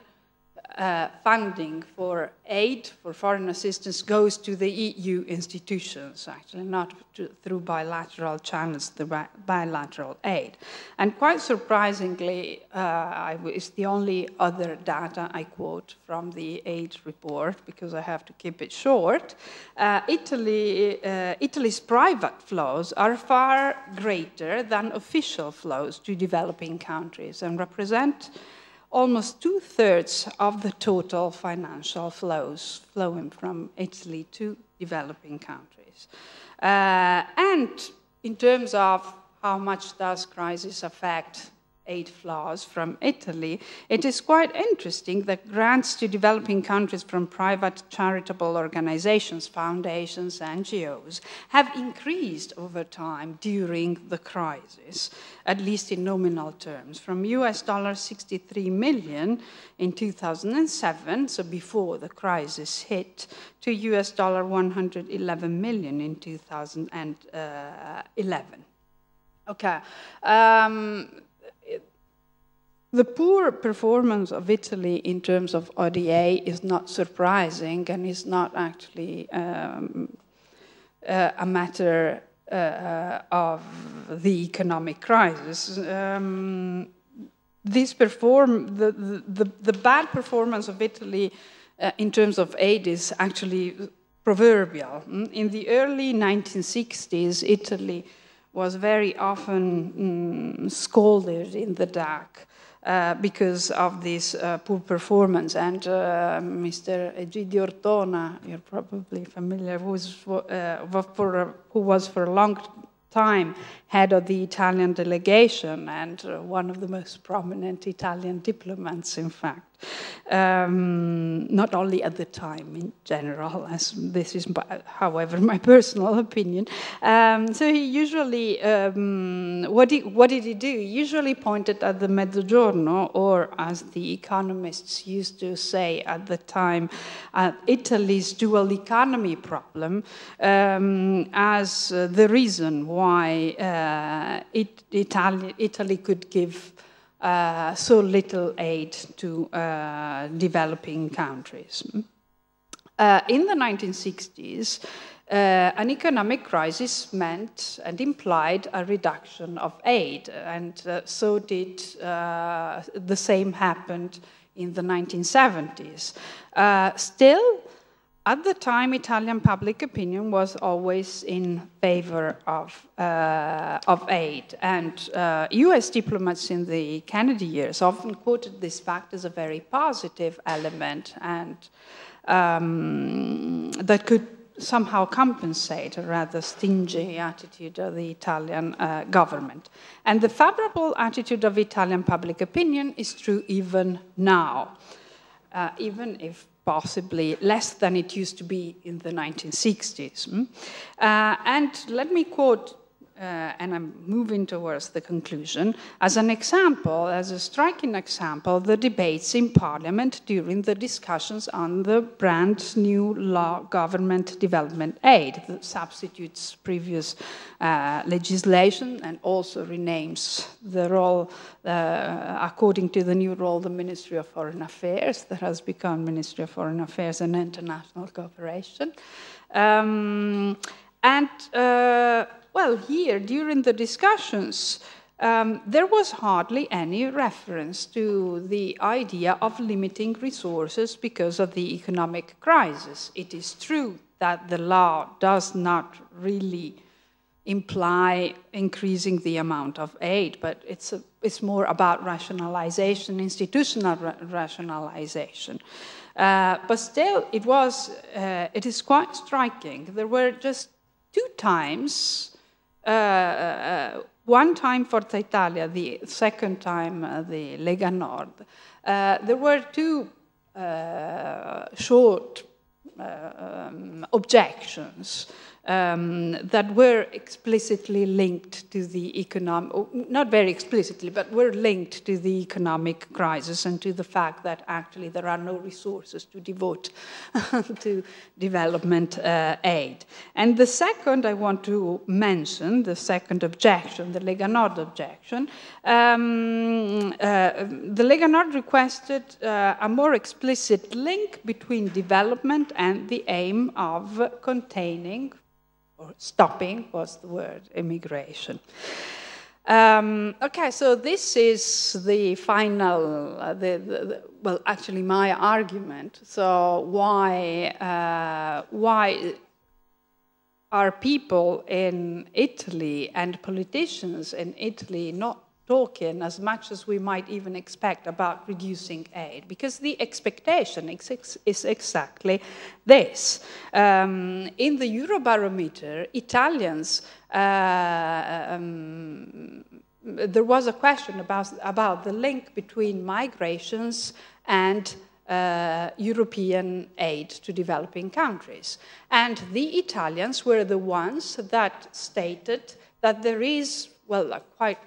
uh, funding for aid for foreign assistance goes to the EU institutions, actually, not to, through bilateral channels, the bilateral aid. And quite surprisingly, uh, it's the only other data I quote from the aid report because I have to keep it short. Uh, Italy, uh, Italy's private flows are far greater than official flows to developing countries and represent almost two-thirds of the total financial flows flowing from Italy to developing countries. Uh, and in terms of how much does crisis affect aid flowers from Italy, it is quite interesting that grants to developing countries from private charitable organizations, foundations, NGOs have increased over time during the crisis, at least in nominal terms, from US dollar 63 million in 2007, so before the crisis hit, to US dollar 111 million in 2011. Uh, okay. Um, the poor performance of Italy in terms of ODA is not surprising and is not actually um, uh, a matter uh, of the economic crisis. Um, this perform the, the, the, bad performance of Italy uh, in terms of aid is actually proverbial. Mm, in the early 1960s, Italy was very often um, scolded in the dark uh, because of this uh, poor performance. And uh, Mr. Egidio Ortona, you're probably familiar, who was, for, uh, who was for a long time head of the Italian delegation and uh, one of the most prominent Italian diplomats, in fact. Um, not only at the time in general, as this is, however, my personal opinion. Um, so he usually, um, what, did, what did he do? He usually pointed at the Mezzogiorno, or as the economists used to say at the time, Italy's dual economy problem, um, as uh, the reason why. Uh, uh, it, Italy, Italy could give uh, so little aid to uh, developing countries. Uh, in the 1960s, uh, an economic crisis meant and implied a reduction of aid, and uh, so did the same happened in the 1970s. still, at the time, Italian public opinion was always in favor of, uh, of aid, and uh, US diplomats in the Kennedy years often quoted this fact as a very positive element and um, that could somehow compensate a rather stingy attitude of the Italian uh, government. And the favorable attitude of Italian public opinion is true even now. Uh, even if possibly less than it used to be in the 1960s. Mm? Uh, and let me quote uh, and I'm moving towards the conclusion, as an example, as a striking example, the debates in Parliament during the discussions on the brand new law government development aid that substitutes previous uh, legislation and also renames the role, uh, according to the new role, the Ministry of Foreign Affairs, that has become Ministry of Foreign Affairs and International Cooperation. Um, and uh, well, here during the discussions, um, there was hardly any reference to the idea of limiting resources because of the economic crisis. It is true that the law does not really imply increasing the amount of aid, but it's, a, it's more about rationalization, institutional ra rationalization. Uh, but still, it was uh, it is quite striking. There were just two times, uh, uh, uh one time Forza Italia, the second time uh, the Lega Nord. there were two short um, objections um, that were explicitly linked to the economic, oh, not very explicitly, but were linked to the economic crisis and to the fact that actually there are no resources to devote to development uh, aid. And the second I want to mention, the second objection, the Nord objection, um, uh, the Leganord requested uh, a more explicit link between development and the aim of containing or stopping was the word immigration. Um, okay, so this is the final, uh, the, the, the, well, actually my argument. So why, uh, why are people in Italy and politicians in Italy not talking as much as we might even expect about reducing aid, because the expectation is, is exactly this. Um, in the Eurobarometer, Italians. Uh, um, there was a question about, about the link between migrations and uh, European aid to developing countries. And the Italians were the ones that stated that there is, well, a quite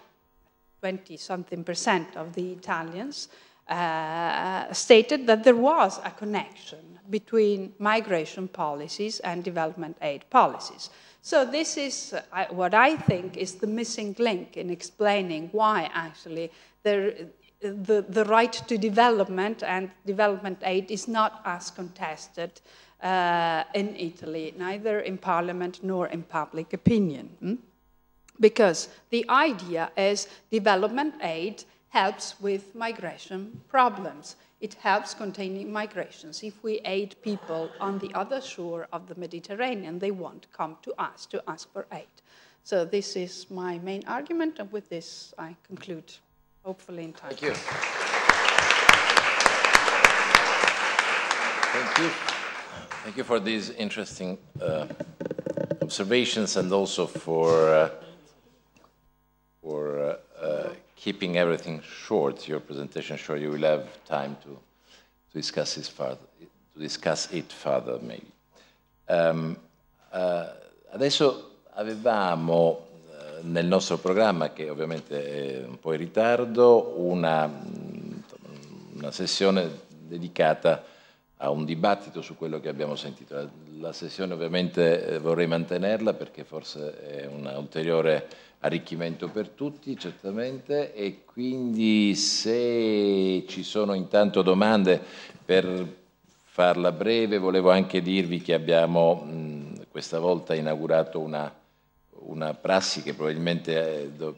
20 something percent of the Italians, uh, stated that there was a connection between migration policies and development aid policies. So this is uh, what I think is the missing link in explaining why actually there, the, the right to development and development aid is not as contested uh, in Italy, neither in parliament nor in public opinion. Hmm? because the idea is development aid helps with migration problems. It helps containing migrations. If we aid people on the other shore of the Mediterranean, they won't come to us to ask for aid. So this is my main argument, and with this I conclude, hopefully in time. Thank you. Thank you. Thank you for these interesting uh, observations and also for uh, for uh, uh, keeping everything short, your presentation short. You will have time to, to, discuss, this further, to discuss it further, maybe. Um, uh, adesso avevamo uh, nel nostro programma, che ovviamente è un po' in ritardo, una, mm, una sessione dedicata a un dibattito su quello che abbiamo sentito. La, sessione ovviamente eh, vorrei mantenerla perché forse è un ulteriore arricchimento per tutti, certamente, e quindi se ci sono intanto domande per farla breve, volevo anche dirvi che abbiamo mh, questa volta inaugurato una una prassi che probabilmente eh,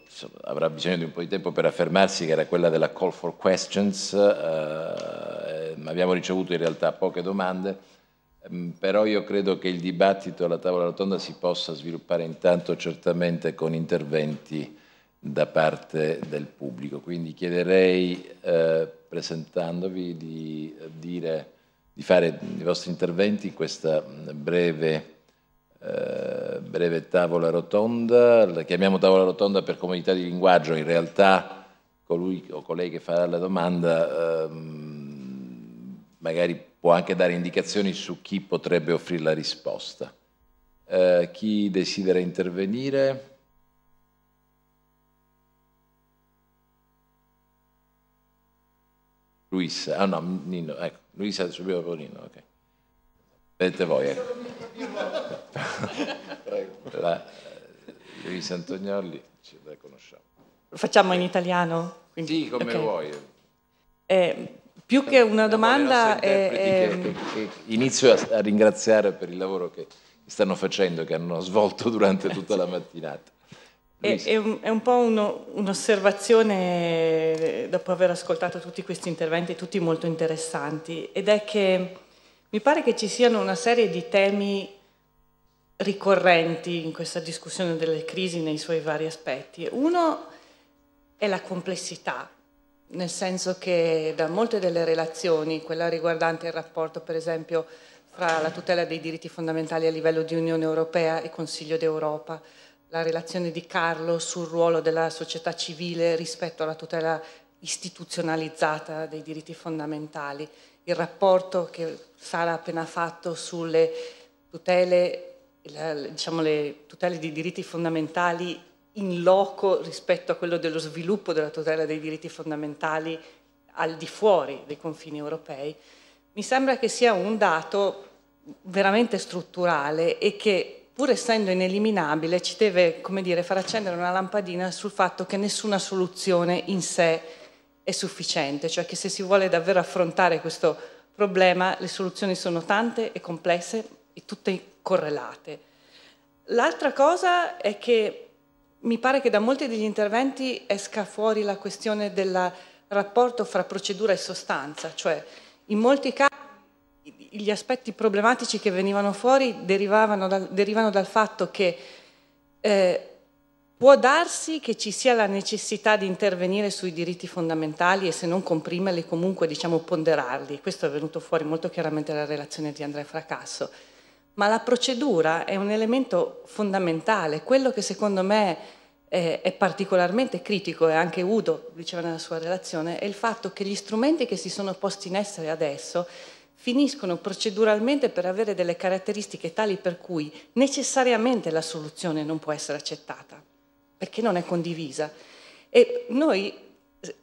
avrà bisogno di un po' di tempo per affermarsi, che era quella della call for questions, eh, abbiamo ricevuto in realtà poche domande, mm, però io credo che il dibattito alla tavola rotonda si possa sviluppare intanto certamente con interventi da parte del pubblico. Quindi chiederei, eh, presentandovi, di, eh, dire, di, fare i vostri interventi in questa mm, breve, eh, breve tavola rotonda. La chiamiamo tavola rotonda per comodità di linguaggio. In realtà colui o colei che farà la domanda... Ehm, magari può anche dare indicazioni su chi potrebbe offrire la risposta. Eh, chi desidera intervenire? Luisa, ah no, Nino, ecco, Luisa subito con Nino, ok. Vedete voi, ecco. la, eh, Luisa Antonioli, ce la conosciamo. Lo facciamo in italiano? Quindi, sì, come okay. vuoi. Eh, più che una domanda... È, è... Eh, ehm, che inizio a, ringraziare per il lavoro che stanno facendo, che hanno svolto durante tutta la mattinata. È, è, un, è un po' un'osservazione, eh, dopo aver ascoltato tutti questi interventi, tutti molto interessanti, ed è che mi pare che ci siano una serie di temi ricorrenti in questa discussione delle crisi nei suoi vari aspetti. Uno è la complessità, nel senso che da molte delle relazioni, quella riguardante il rapporto per esempio fra la tutela dei diritti fondamentali a livello di Unione Europea e Consiglio d'Europa, la relazione di Carlo sul ruolo della società civile rispetto alla tutela istituzionalizzata dei diritti fondamentali, il rapporto che Sara ha appena fatto sulle tutele, diciamo, le tutele di diritti fondamentali in loco rispetto a quello dello sviluppo della tutela dei diritti fondamentali al di fuori dei confini europei, mi sembra che sia un dato veramente strutturale e che pur essendo ineliminabile ci deve dire, far accendere una lampadina sul fatto che nessuna soluzione in sé è sufficiente, cioè che se si vuole davvero affrontare questo problema le soluzioni sono tante e complesse e tutte correlate. L'altra cosa è che mi pare che da molti degli interventi esca fuori la questione del rapporto fra procedura e sostanza, cioè in molti casi gli aspetti problematici che venivano fuori dal, derivano dal fatto che eh, può darsi che ci sia la necessità di intervenire sui diritti fondamentali e se non comprimerli comunque diciamo ponderarli. Questo è venuto fuori molto chiaramente dalla relazione di Andrea Fracasso ma la procedura è un elemento fondamentale, quello che secondo me è, è particolarmente critico e anche Udo diceva nella sua relazione, è il fatto che gli strumenti che si sono posti in essere adesso finiscono proceduralmente per avere delle caratteristiche tali per cui necessariamente la soluzione non può essere accettata, perché non è condivisa. E noi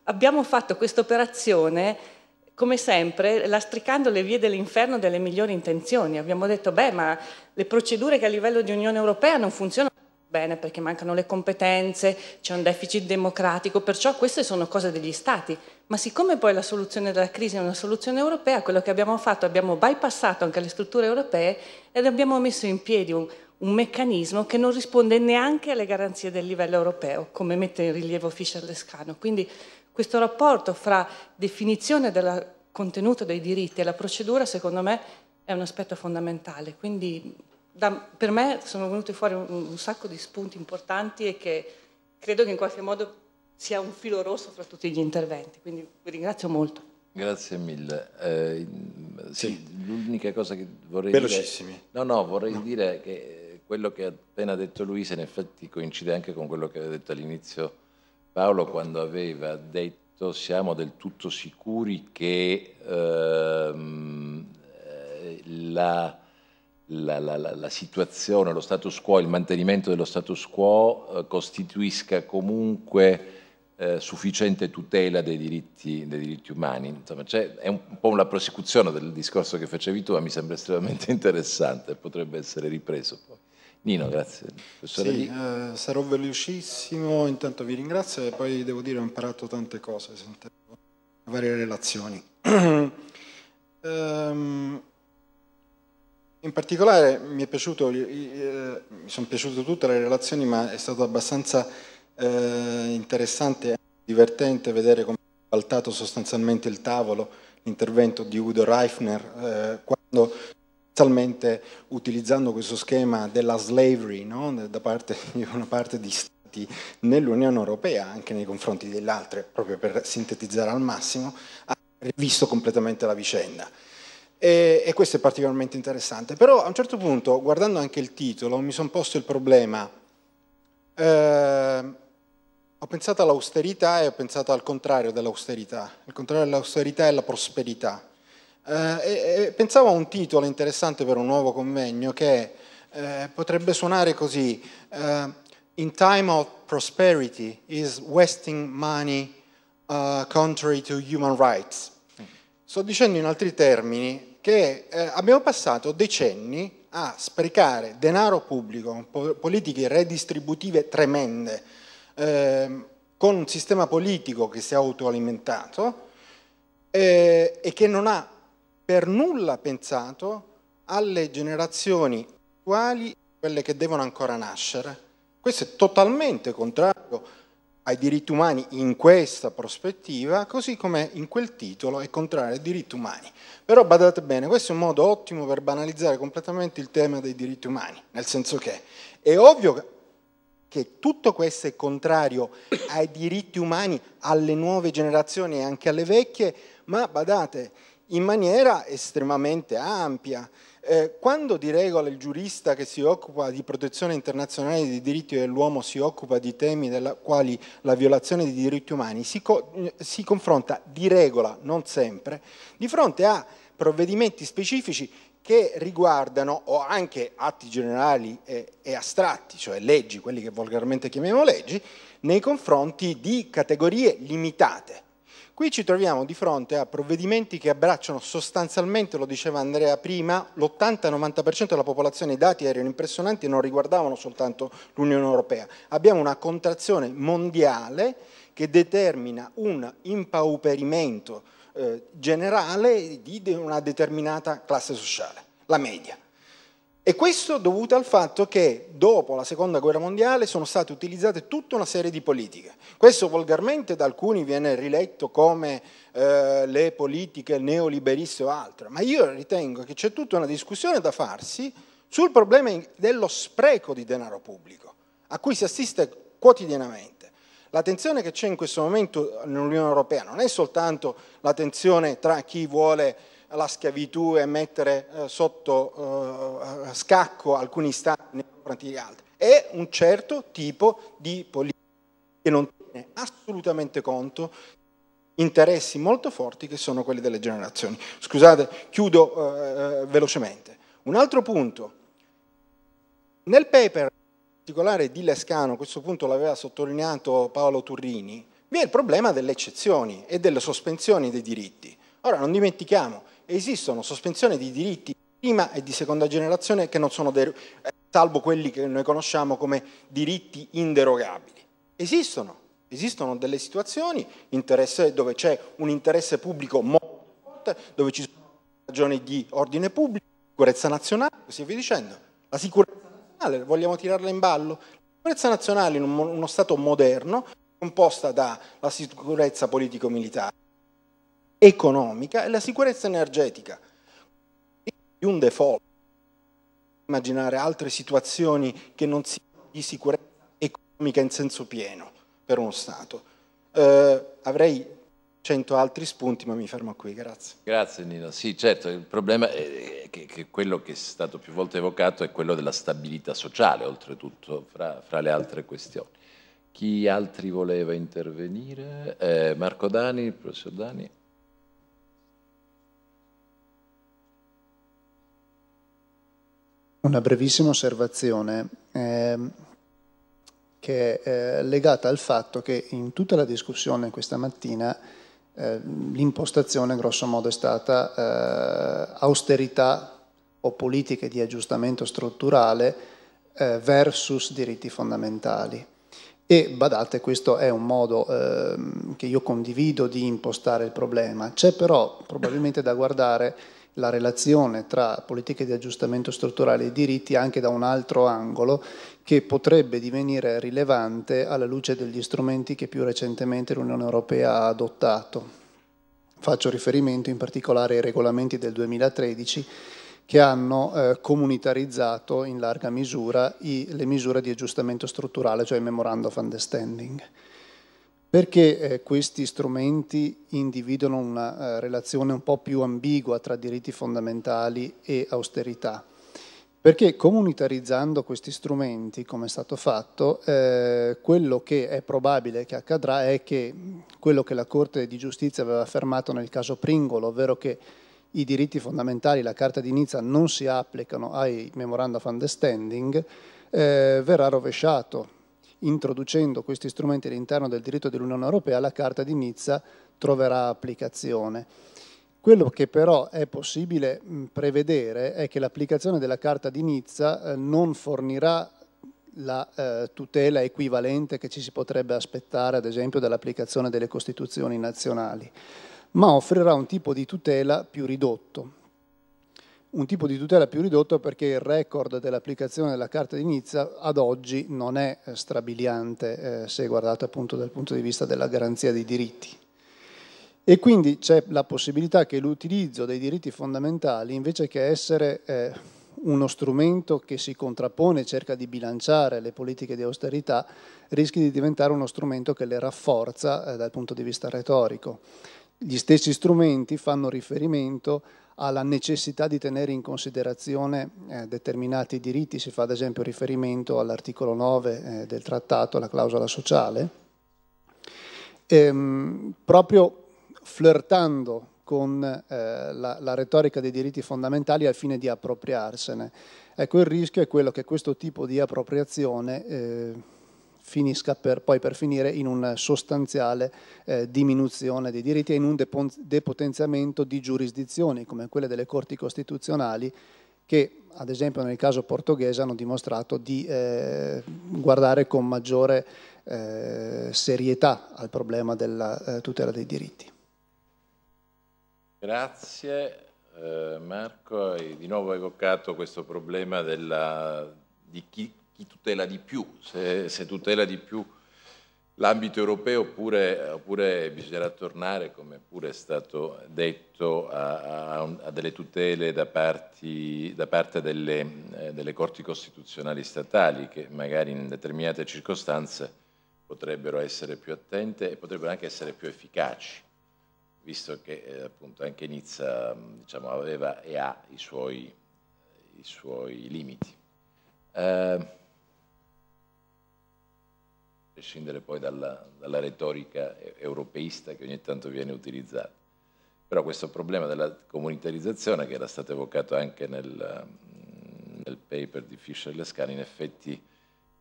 abbiamo fatto questa operazione come sempre, lastricando le vie dell'inferno delle migliori intenzioni. Abbiamo detto, beh, ma le procedure che a livello di Unione Europea non funzionano bene perché mancano le competenze, c'è un deficit democratico, perciò queste sono cose degli Stati. Ma siccome poi la soluzione della crisi è una soluzione europea, quello che abbiamo fatto, abbiamo bypassato anche le strutture europee ed abbiamo messo in piedi un, un meccanismo che non risponde neanche alle garanzie del livello europeo, come mette in rilievo Fischer-Lescano. Quindi questo rapporto fra definizione del contenuto dei diritti e la procedura, secondo me, è un aspetto fondamentale. Quindi da, per me sono venuti fuori un, un, sacco di spunti importanti e che credo che in qualche modo sia un filo rosso fra tutti gli interventi. Quindi vi ringrazio molto. Grazie mille. Eh, sì, sì. l'unica cosa che vorrei Velocissimi. dire... No, no, vorrei no. dire che quello che ha appena detto Luisa in effetti coincide anche con quello che aveva detto all'inizio Paolo quando aveva detto siamo del tutto sicuri che ehm, eh, la, la, la, la, situazione, lo status quo, il mantenimento dello status quo eh, costituisca comunque eh, sufficiente tutela dei diritti, dei diritti umani. Insomma, cioè, è un, un po' una prosecuzione del discorso che facevi tu, ma mi sembra estremamente interessante, potrebbe essere ripreso poi. Nino, grazie. Sì, eh, sarò velocissimo, intanto vi ringrazio e poi devo dire ho imparato tante cose, sentendo varie relazioni. um, in particolare mi, piaciuto, eh, mi sono piaciute tutte le relazioni, ma è stato abbastanza eh, interessante e divertente vedere come è saltato sostanzialmente il tavolo l'intervento di Udo Reifner eh, quando Inizialmente utilizzando questo schema della slavery no? da parte di una parte di stati nell'Unione Europea anche nei confronti dell'altra, proprio per sintetizzare al massimo, ha rivisto completamente la vicenda. E, e questo è particolarmente interessante. Però a un certo punto, guardando anche il titolo, mi sono posto il problema. Eh, ho pensato all'austerità e ho pensato al contrario dell'austerità. Il contrario dell'austerità è la prosperità. Eh, e, pensavo a un titolo interessante per un nuovo convegno che eh, potrebbe suonare così, uh, In time of prosperity is wasting money uh, contrary to human rights. Sto dicendo in altri termini che eh, abbiamo passato decenni a sprecare denaro pubblico con politiche redistributive tremende, ehm, con un sistema politico che si è autoalimentato eh, e che non ha per nulla pensato alle generazioni attuali, quelle che devono ancora nascere. Questo è totalmente contrario ai diritti umani in questa prospettiva, così come in quel titolo è contrario ai diritti umani. Però badate bene, questo è un modo ottimo per banalizzare completamente il tema dei diritti umani, nel senso che è ovvio che tutto questo è contrario ai diritti umani, alle nuove generazioni e anche alle vecchie, ma badate, in maniera estremamente ampia. Eh, quando di regola il giurista che si occupa di protezione internazionale dei diritti dell'uomo si occupa di temi della quali la violazione dei diritti umani si, co eh, si confronta di regola, non sempre, di fronte a provvedimenti specifici che riguardano o anche atti generali e, e, astratti, cioè leggi, quelli che volgarmente chiamiamo leggi, nei confronti di categorie limitate. Qui ci troviamo di fronte a provvedimenti che abbracciano sostanzialmente, lo diceva Andrea prima, l'80-90% della popolazione, i dati erano impressionanti e non riguardavano soltanto l'Unione Europea. Abbiamo una contrazione mondiale che determina un impauperimento eh, generale di una determinata classe sociale, la media. E questo dovuto al fatto che dopo la seconda guerra mondiale sono state utilizzate tutta una serie di politiche. Questo volgarmente da alcuni viene riletto come eh, le politiche neoliberiste o altro, ma io ritengo che c'è tutta una discussione da farsi sul problema dello spreco di denaro pubblico, a cui si assiste quotidianamente. La tensione che c'è in questo momento nell'Unione Europea non è soltanto la tensione tra chi vuole la schiavitù e mettere eh, sotto eh, scacco alcuni stati nei confronti di altri. È un certo tipo di politica che non tiene assolutamente conto di interessi molto forti che sono quelli delle generazioni. Scusate, chiudo eh, velocemente. Un altro punto. Nel paper in particolare di Lescano, questo punto l'aveva sottolineato Paolo Turrini, vi è il problema delle eccezioni e delle sospensioni dei diritti. Ora non dimentichiamo, esistono sospensioni di diritti di prima e di seconda generazione che non sono eh, salvo quelli che noi conosciamo come diritti inderogabili. Esistono, esistono delle situazioni dove c'è un interesse pubblico molto forte, dove ci sono ragioni di ordine pubblico, sicurezza nazionale, così via dicendo. La sicurezza nazionale, vogliamo tirarla in ballo? La sicurezza nazionale in uno Stato moderno composta dalla sicurezza politico-militare, economica è la sicurezza energetica. Di un default, immaginare altre situazioni che non siano di sicurezza economica in senso pieno per uno Stato. Eh, avrei cento altri spunti, ma mi fermo qui, grazie. Grazie Nino. Sì, certo, il problema è che, che, quello che è stato più volte evocato è quello della stabilità sociale, oltretutto, fra, fra le altre questioni. Chi altri voleva intervenire? Eh, Marco Dani, professor Dani. Una brevissima osservazione ehm, eh, che è legata al fatto che in tutta la discussione questa mattina eh, l'impostazione grosso modo è stata eh, austerità o politiche di aggiustamento strutturale eh, versus diritti fondamentali. E badate, questo è un modo ehm, che io condivido di impostare il problema. C'è però probabilmente da guardare la relazione tra politiche di aggiustamento strutturale e diritti anche da un altro angolo che potrebbe divenire rilevante alla luce degli strumenti che più recentemente l'Unione Europea ha adottato. Faccio riferimento in particolare ai regolamenti del 2013 che hanno eh, comunitarizzato in larga misura i, le misure di aggiustamento strutturale, cioè il Memorandum of Understanding. Perché eh, questi strumenti individuano una eh, relazione un po' più ambigua tra diritti fondamentali e austerità? Perché comunitarizzando questi strumenti, come è stato fatto, eh, quello che è probabile che accadrà è che quello che la Corte di giustizia aveva affermato nel caso Pringolo, ovvero che i diritti fondamentali, la Carta di Nizza, non si applicano ai Memoranda of Understanding, eh, verrà rovesciato introducendo questi strumenti all'interno del diritto dell'Unione Europea, la Carta di Nizza troverà applicazione. Quello che però è possibile prevedere è che l'applicazione della Carta di Nizza eh, non fornirà la eh, tutela equivalente che ci si potrebbe aspettare, ad esempio, dall'applicazione delle Costituzioni nazionali, ma offrirà un tipo di tutela più ridotto, un tipo di tutela più ridotto perché il record dell'applicazione della carta di Nizza ad oggi non è eh, strabiliante eh, se guardato appunto dal punto di vista della garanzia dei diritti. E quindi c'è la possibilità che l'utilizzo dei diritti fondamentali, invece che essere eh, uno strumento che si contrappone e cerca di bilanciare le politiche di austerità, rischi di diventare uno strumento che le rafforza eh, dal punto di vista retorico. Gli stessi strumenti fanno riferimento alla necessità di tenere in considerazione eh, determinati diritti, si fa ad esempio riferimento all'articolo 9 eh, del trattato, la clausola sociale, ehm, proprio flirtando con eh, la, la, retorica dei diritti fondamentali al fine di appropriarsene. Ecco, il rischio è quello che questo tipo di appropriazione eh, finisca per, poi per finire in una sostanziale eh, diminuzione dei diritti e in un depotenziamento di giurisdizioni come quelle delle corti costituzionali che ad esempio nel caso portoghese hanno dimostrato di eh, guardare con maggiore eh, serietà al problema della eh, tutela dei diritti. Grazie. Eh, Marco, hai di nuovo evocato questo problema della, di chi chi tutela di più, se, se tutela di più l'ambito europeo oppure, oppure, bisognerà tornare, come pure è stato detto, a, a, a delle tutele da, parti, da parte delle, eh, delle, corti costituzionali statali che magari in determinate circostanze potrebbero essere più attente e potrebbero anche essere più efficaci, visto che eh, appunto anche Nizza diciamo, aveva e ha i suoi, i suoi limiti. Eh, prescindere poi dalla, dalla, retorica europeista che ogni tanto viene utilizzata. Però questo problema della comunitarizzazione che era stato evocato anche nel, nel paper di Fischer e Lescani in effetti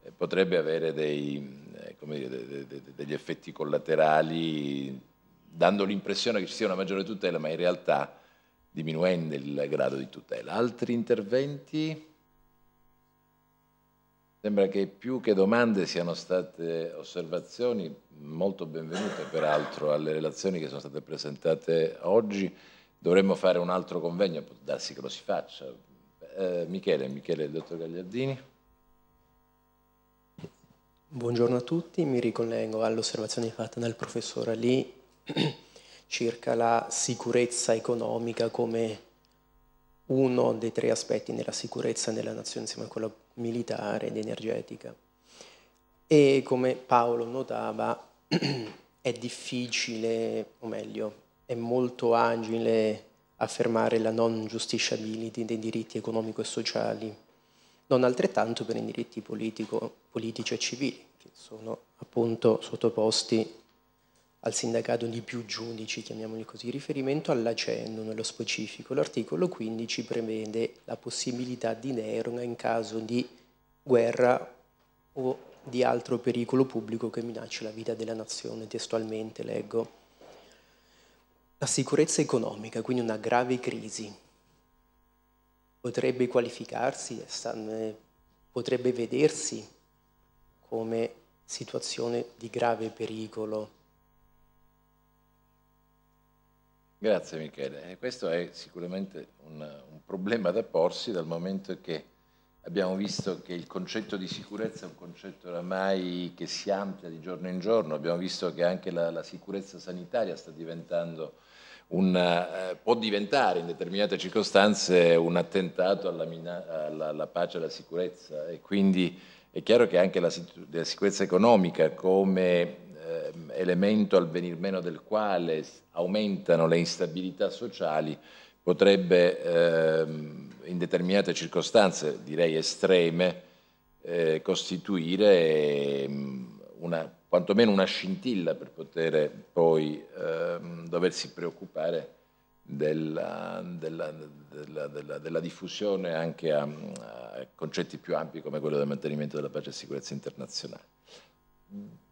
eh, potrebbe avere dei, eh, dire, de, de, de, degli effetti collaterali dando l'impressione che ci sia una maggiore tutela ma in realtà diminuendo il grado di tutela. Altri interventi? Sembra che più che domande siano state osservazioni molto benvenute peraltro alle relazioni che sono state presentate oggi. Dovremmo fare un altro convegno, può darsi che lo si faccia. Eh, Michele, Michele, il dottor Gagliardini. Buongiorno a tutti, mi ricollego all'osservazione fatta dal professore Ali circa la sicurezza economica come uno dei tre aspetti nella sicurezza nella nazione insieme a quella militare ed energetica. E come Paolo notava, è difficile, o meglio, è molto agile affermare la non giusticiabilità dei diritti economico e sociali, non altrettanto per i diritti politico, politici e civili, che sono appunto sottoposti al sindacato di più giudici, chiamiamoli così, riferimento all'accendo nello specifico. L'articolo 15 prevede la possibilità di deroga in caso di guerra o di altro pericolo pubblico che minaccia la vita della nazione, testualmente leggo. La sicurezza economica, quindi una grave crisi, potrebbe qualificarsi, eh, potrebbe vedersi come situazione di grave pericolo Grazie Michele. Questo è sicuramente un, un, problema da porsi dal momento che abbiamo visto che il concetto di sicurezza è un concetto oramai che si amplia di giorno in giorno, abbiamo visto che anche la, la sicurezza sanitaria sta diventando una, eh, può diventare in determinate circostanze un attentato alla, alla, alla pace e alla sicurezza e quindi è chiaro che anche la, la sicurezza economica come eh, elemento al venir meno del quale aumentano le instabilità sociali, potrebbe eh, in determinate circostanze, direi estreme, eh, costituire ehm, una, quantomeno una scintilla per poter poi ehm, doversi preoccupare della, della, della, della, diffusione anche a, a concetti più ampi come quello del mantenimento della pace e sicurezza internazionale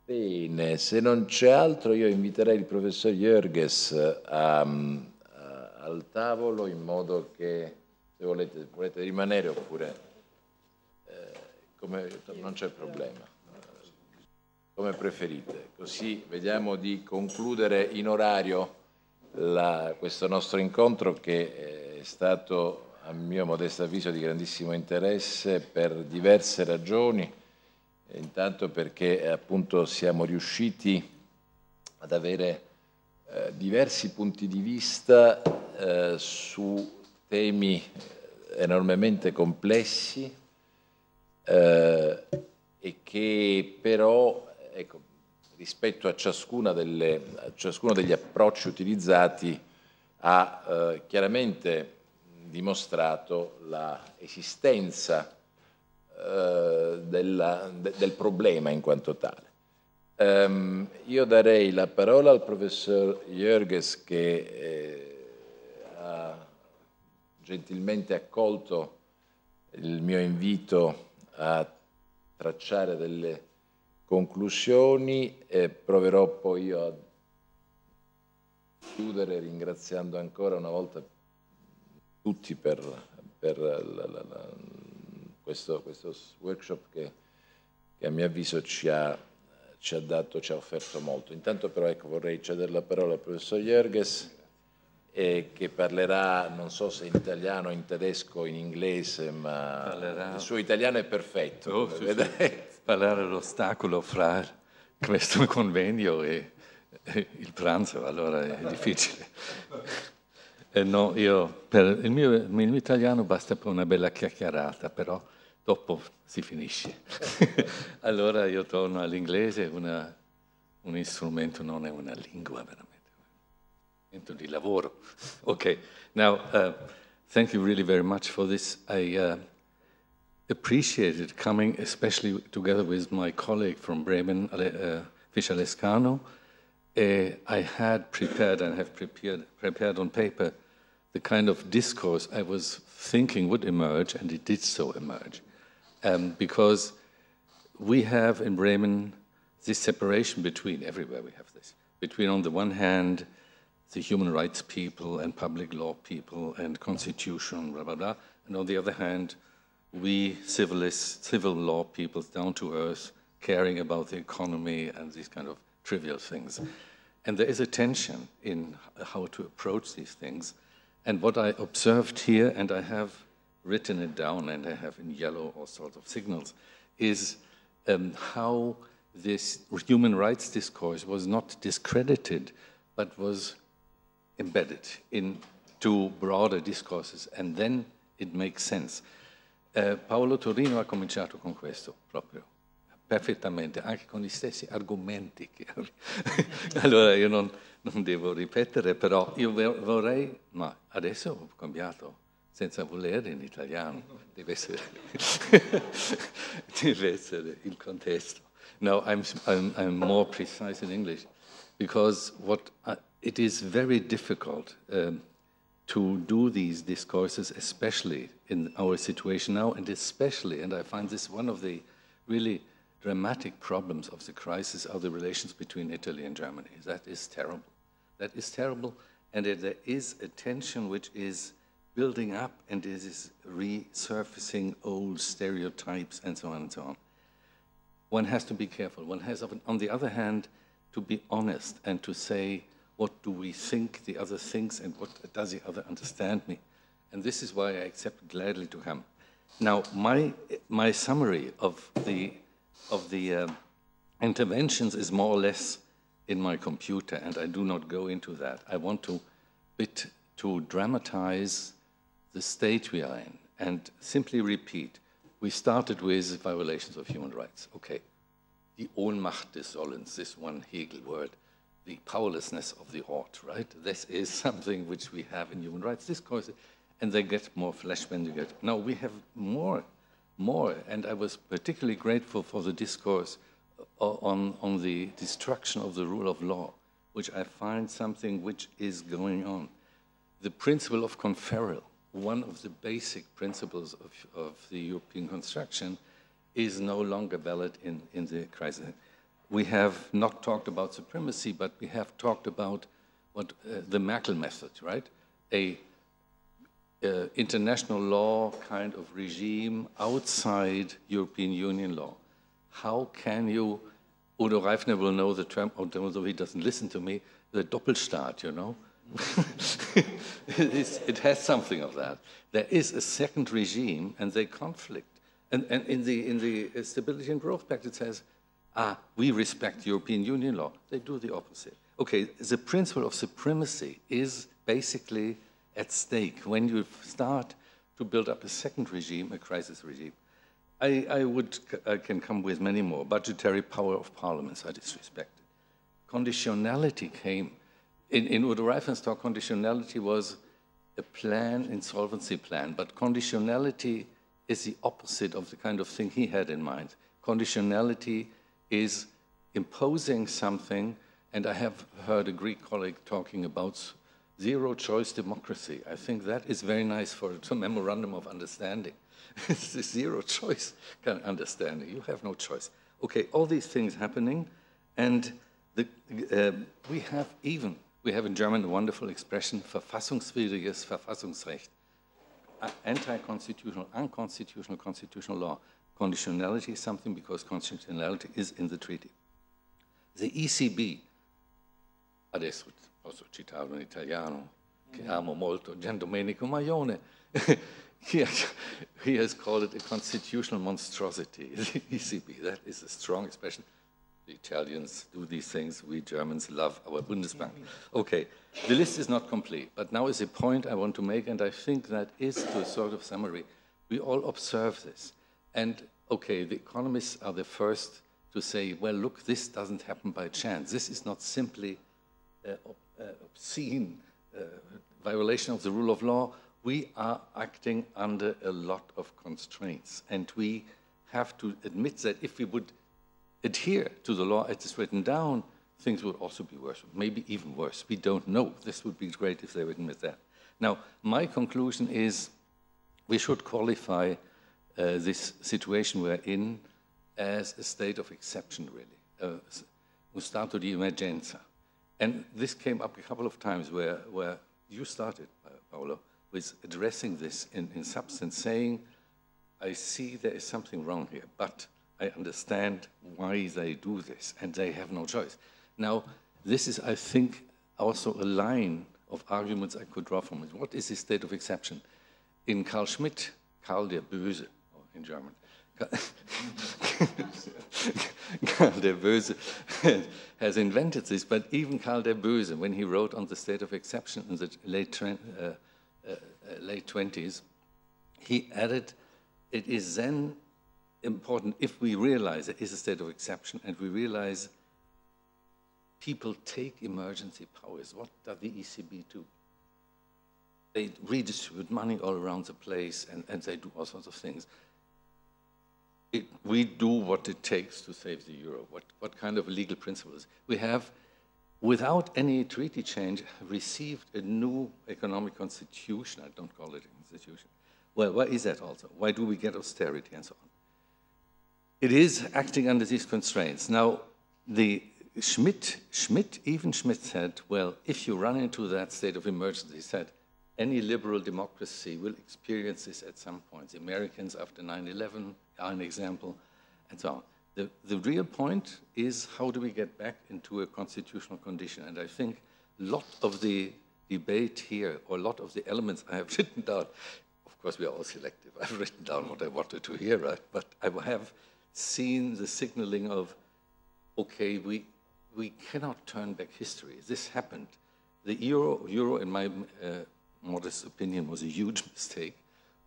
Bene, se non c'è altro io inviterei il professor Jörges ehm, eh, al tavolo in modo che se volete, volete rimanere oppure eh, come, non c'è problema, come preferite. Così vediamo di concludere in orario la, questo nostro incontro che eh, è stato a mio modesto avviso di grandissimo interesse per diverse ragioni intanto perché eh, appunto siamo riusciti ad avere eh, diversi punti di vista eh, su temi eh, enormemente complessi eh, e che però ecco, rispetto a, delle, a, ciascuno degli approcci utilizzati ha eh, chiaramente dimostrato l'esistenza eh, della, de, del problema in quanto tale. Um, io darei la parola al professor Jörges che eh, ha gentilmente accolto il mio invito a tracciare delle conclusioni e proverò poi io a chiudere ringraziando ancora una volta tutti per, per la, la, la questo, questo workshop che, che, a mio avviso ci ha, ci ha, dato, ci ha offerto molto. Intanto però ecco, vorrei cedere la parola al professor Jörges eh, che parlerà, non so se in italiano, in tedesco, in inglese, ma parlerà... il suo italiano è perfetto. Oh, sì, sì. Parlare l'ostacolo fra questo convegno e, e il pranzo, allora è difficile. Eh no, io, per il mio, il, mio, italiano basta per una bella chiacchierata, però dopo si finisce. allora io torno all'inglese, una, un strumento non è una lingua veramente. Di lavoro. Okay, now uh, thank you really very much for this. I uh, appreciated coming, especially together with my colleague from Bremen, uh, Fischer Lescano. Uh, I had prepared and have prepared, prepared on paper the kind of discourse I was thinking would emerge, and it did so emerge um, because we have in Bremen this separation between, everywhere we have this, between on the one hand the human rights people and public law people and constitution, blah, blah, blah, and on the other hand, we civilists, civil law people, down to earth, caring about the economy and these kind of trivial things. And there is a tension in how to approach these things. And what I observed here, and I have written it down, and I have in yellow all sorts of signals, is um, how this human rights discourse was not discredited, but was embedded into broader discourses, and then it makes sense. Uh, Paolo Torino ha cominciato con questo, proprio, perfettamente, anche con gli stessi argomenti. Che... allora io non, non devo ripetere, però io vorrei, ma adesso ho cambiato senza in italiano, deve essere, deve essere il contesto. No, I'm, I'm, I'm, more precise in English because what I, uh, it is very difficult um, to do these discourses, especially in our situation now, and especially, and I find this one of the really dramatic problems of the crisis are the relations between Italy and Germany. That is terrible. That is terrible, and there is a tension which is building up and this is resurfacing old stereotypes and so on and so on. One has to be careful. One has, on the other hand, to be honest and to say, what do we think the other thinks and what does the other understand me? And this is why I accept gladly to come. Now, my, my summary of the, of the uh, interventions is more or less in my computer, and I do not go into that. I want to bit to dramatize the state we are in and simply repeat, we started with violations of human rights. Okay, the Ohnmacht des Sollens, this one Hegel word, the powerlessness of the ought, right? This is something which we have in human rights discourse, and they get more flesh when you get. Now we have more, more, and I was particularly grateful for the discourse uh, on, on the destruction of the rule of law, which I find something which is going on. The principle of conferral, one of the basic principles of, of the European construction is no longer valid in, in the crisis. We have not talked about supremacy, but we have talked about what uh, the Merkel method, right? A uh, international law kind of regime outside European Union law. How can you, Udo Reifner will know the term, although he doesn't listen to me, the Doppelstaat, you know? it, is, it has something of that. There is a second regime, and they conflict. And, and in, the, in the Stability and Growth Pact, it says, ah, we respect European Union law. They do the opposite. Okay, the principle of supremacy is basically at stake when you start to build up a second regime, a crisis regime. I, I, would, I can come with many more. Budgetary power of parliaments are disrespected. Conditionality came in, in Udo Reifenstock, conditionality was a plan, insolvency plan, but conditionality is the opposite of the kind of thing he had in mind. Conditionality is imposing something, and I have heard a Greek colleague talking about zero choice democracy. I think that is very nice for a memorandum of understanding. it's a zero choice kind of understanding. You have no choice. Okay, all these things happening, and the, uh, we have even we have in German a wonderful expression, verfassungswidriges Verfassungsrecht. Anti-constitutional, unconstitutional, constitutional law. Conditionality is something because constitutionality is in the treaty. The ECB, adesso posso italiano che mm. amo molto, Gian Domenico Maione, he, he has called it a constitutional monstrosity, the ECB. That is a strong expression. The Italians do these things. We Germans love our Bundesbank. Okay, the list is not complete, but now is a point I want to make, and I think that is to a sort of summary. We all observe this. And okay, the economists are the first to say, well, look, this doesn't happen by chance. This is not simply uh, uh obscene uh, violation of the rule of law. We are acting under a lot of constraints, and we have to admit that if we would adhere to the law as it's written down, things would also be worse, maybe even worse. We don't know. This would be great if they would admit that. Now, my conclusion is we should qualify uh, this situation we're in as a state of exception, really, uh, stato di emergenza. And this came up a couple of times where, where you started, Paolo, with addressing this in, in substance, saying, I see there is something wrong here, but I understand why they do this, and they have no choice. Now, this is, I think, also a line of arguments I could draw from it. What is the state of exception? In Karl Schmidt, Karl der Böse, oh, in German, Karl der Böse has invented this, but even Karl der Böse, when he wrote on the state of exception in the late, uh, uh, uh, late 20s, he added, it is then important if we realize it is a state of exception and we realize people take emergency powers. What does the ECB do? They redistribute money all around the place and, and they do all sorts of things. It, we do what it takes to save the euro. What, what kind of legal principles? We have, without any treaty change, received a new economic constitution. I don't call it an institution. Well, why is that also? Why do we get austerity and so on? it is acting under these constraints. Now, the Schmidt, Schmidt, even Schmidt said, well, if you run into that state of emergency, he said, any liberal democracy will experience this at some point. The Americans after 9-11 are an example, and so on. The, the real point is how do we get back into a constitutional condition? And I think a lot of the debate here, or a lot of the elements I have written down, of course we are all selective, I've written down what I wanted to hear, right? But I have seen the signaling of, okay, we, we cannot turn back history. This happened. The euro, euro in my uh, modest opinion, was a huge mistake,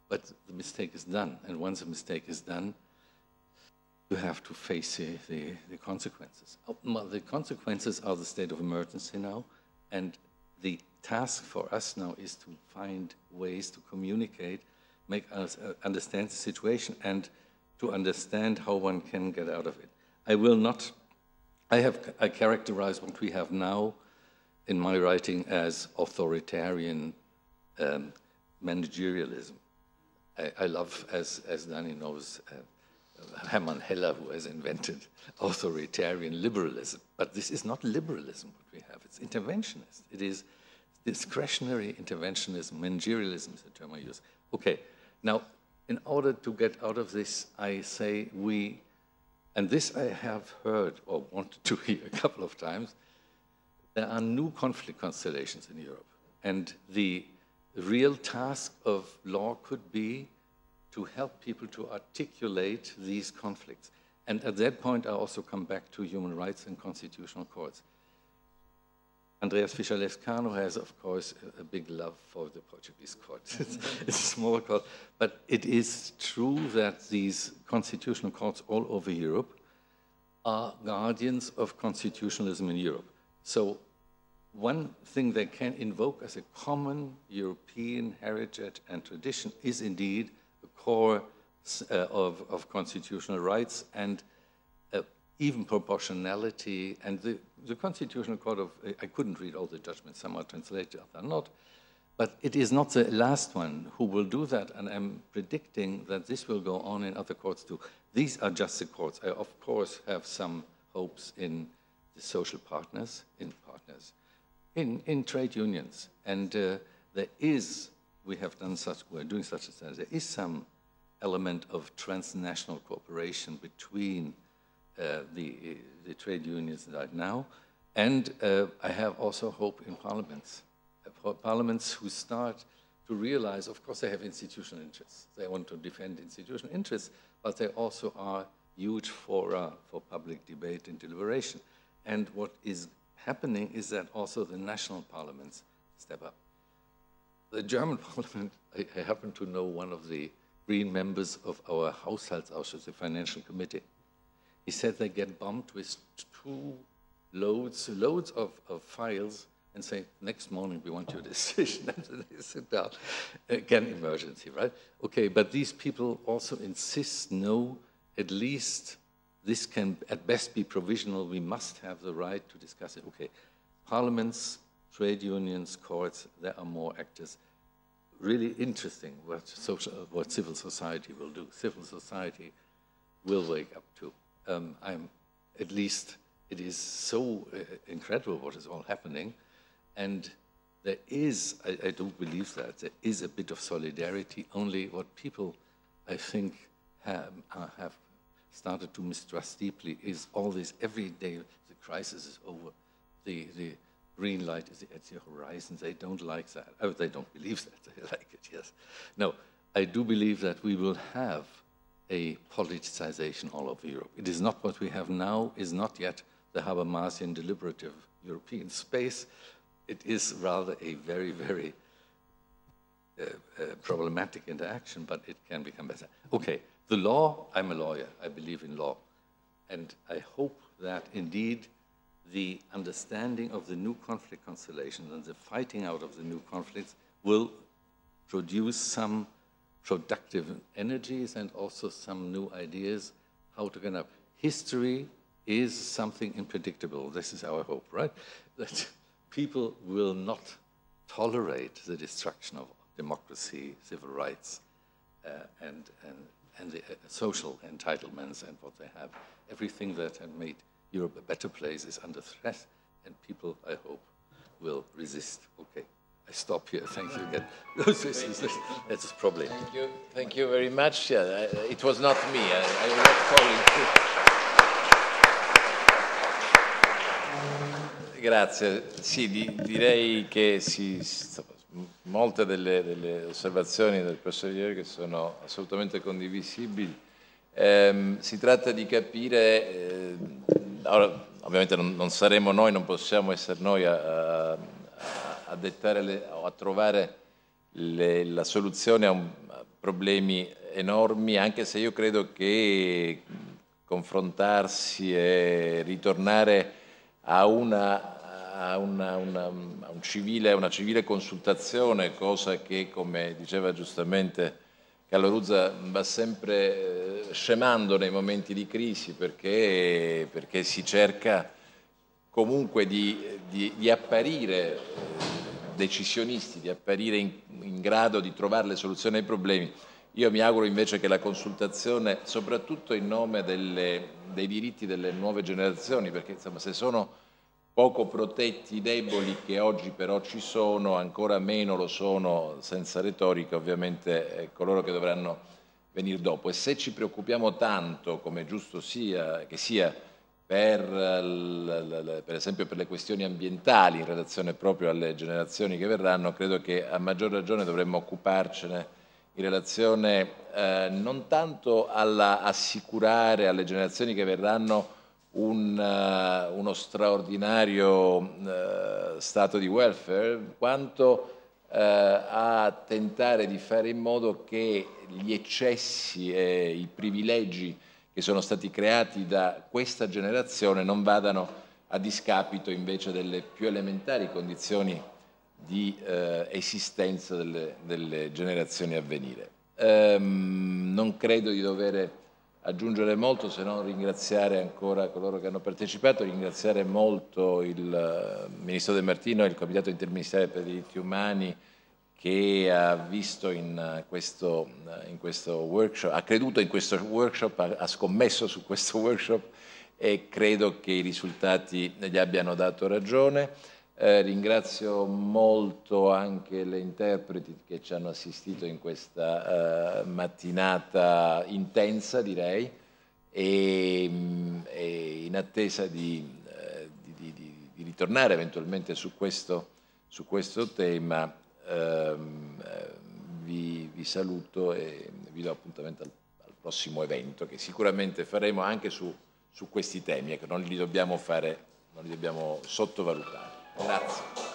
but the mistake is done. And once a mistake is done, you have to face the, the, the consequences. Oh, the consequences are the state of emergency now, and the task for us now is to find ways to communicate, make us uh, understand the situation, and to understand how one can get out of it. I will not, I have, I characterize what we have now in my writing as authoritarian um, managerialism. I, I, love, as, as Danny knows, uh, Hermann Heller, who has invented authoritarian liberalism. But this is not liberalism, what we have. It's interventionist. It is discretionary interventionism, managerialism is the term I use. Okay, now in order to get out of this, I say we, and this I have heard or wanted to hear a couple of times, there are new conflict constellations in Europe. And the real task of law could be to help people to articulate these conflicts. And at that point, I also come back to human rights and constitutional courts. Andreas fischer lescano has, of course, a big love for the Portuguese court. it's, it's a small court. But it is true that these constitutional courts all over Europe are guardians of constitutionalism in Europe. So one thing they can invoke as a common European heritage and tradition is indeed the core uh, of, of, constitutional rights and even proportionality, and the, the Constitutional Court of, I couldn't read all the judgments, some are translated, others are not, but it is not the last one who will do that, and I'm predicting that this will go on in other courts too. These are just the courts. I, of course, have some hopes in the social partners, in partners, in, in trade unions. And uh, there is, we have done such, we're doing such a study, there is some element of transnational cooperation between uh, the, uh, the trade unions right now. And uh, I have also hope in parliaments, parliaments who start to realize, of course, they have institutional interests. They want to defend institutional interests, but they also are huge fora for public debate and deliberation. And what is happening is that also the national parliaments step up. The German parliament, I, happen to know one of the green members of our Haushaltsausschuss, the financial committee he said they get bumped with two loads, loads of, of files and say, next morning we want your decision, and they sit down. Again, emergency, right? Okay, but these people also insist, no, at least this can at best be provisional, we must have the right to discuss it. Okay, parliaments, trade unions, courts, there are more actors. Really interesting what, social, what civil society will do. Civil society will wake up too um, I'm at least it is so uh, incredible what is all happening, and there is I, I don't believe that there is a bit of solidarity. Only what people, I think, have, uh, have started to mistrust deeply is all this every day the crisis is over, the the green light is at the horizon. They don't like that. Oh, they don't believe that. They like it. Yes. No, I do believe that we will have a politicization all over Europe. It is not what we have now, is not yet the Habermasian deliberative European space. It is rather a very, very uh, uh, problematic interaction, but it can become better. Okay, the law, I'm a lawyer, I believe in law. And I hope that indeed the understanding of the new conflict constellations and the fighting out of the new conflicts will produce some productive energies and also some new ideas how to get up. History is something unpredictable. This is our hope, right? That people will not tolerate the destruction of democracy, civil rights, uh, and, and, and the uh, social entitlements and what they have. Everything that had made Europe a better place is under threat, and people, I hope, will resist. Okay. I stop here. Thank you again. this is, that's probably. Thank you. Thank you very much. Yeah, I, it was not me. I, I was not calling. Grazie. Sì, di, direi che si, molte delle, delle, osservazioni del professor Ieri sono assolutamente condivisibili. Eh, si tratta di capire, eh, ora, ovviamente non, non, saremo noi, non possiamo essere noi a, a a, le, a trovare le, la soluzione a, un, a problemi enormi, anche se io credo che confrontarsi e ritornare a una a, una, una, a un civile, una civile consultazione, cosa che, come diceva giustamente Carlo Ruzza va sempre eh, scemando nei momenti di crisi perché, perché si cerca comunque di, di, di apparire decisionisti, di apparire in, in grado di trovare le soluzioni ai problemi. Io mi auguro invece che la consultazione, soprattutto in nome delle, dei diritti delle nuove generazioni, perché insomma, se sono poco protetti i deboli che oggi però ci sono, ancora meno lo sono senza retorica ovviamente eh, coloro che dovranno venire dopo. E se ci preoccupiamo tanto, come giusto sia, che sia, per, per, esempio per le questioni ambientali in relazione proprio alle generazioni che verranno, credo che a maggior ragione dovremmo occuparcene in relazione eh, non tanto all'assicurare alle generazioni che verranno un, uh, uno straordinario uh, stato di welfare, quanto uh, a tentare di fare in modo che gli eccessi e i privilegi che sono stati creati da questa generazione non vadano a discapito invece delle più elementari condizioni di eh, esistenza delle, delle, generazioni a venire. Ehm, non credo di dover aggiungere molto se non ringraziare ancora coloro che hanno partecipato, ringraziare molto il eh, Ministro De Martino e il Comitato Interministeriale per i diritti umani, che ha visto in eh, questo, eh, in questo workshop, ha creduto in questo workshop, ha, scommesso su questo workshop e credo che i risultati gli abbiano dato ragione. Eh, ringrazio molto anche le interpreti che ci hanno assistito in questa eh, mattinata intensa, direi, e, mm, e in attesa di, eh, di, di, di, ritornare eventualmente su questo, su questo tema Ehm, eh, vi, vi, saluto e vi do appuntamento al, al, prossimo evento che sicuramente faremo anche su, su questi temi, ecco, non li dobbiamo, fare, non li dobbiamo sottovalutare. Grazie.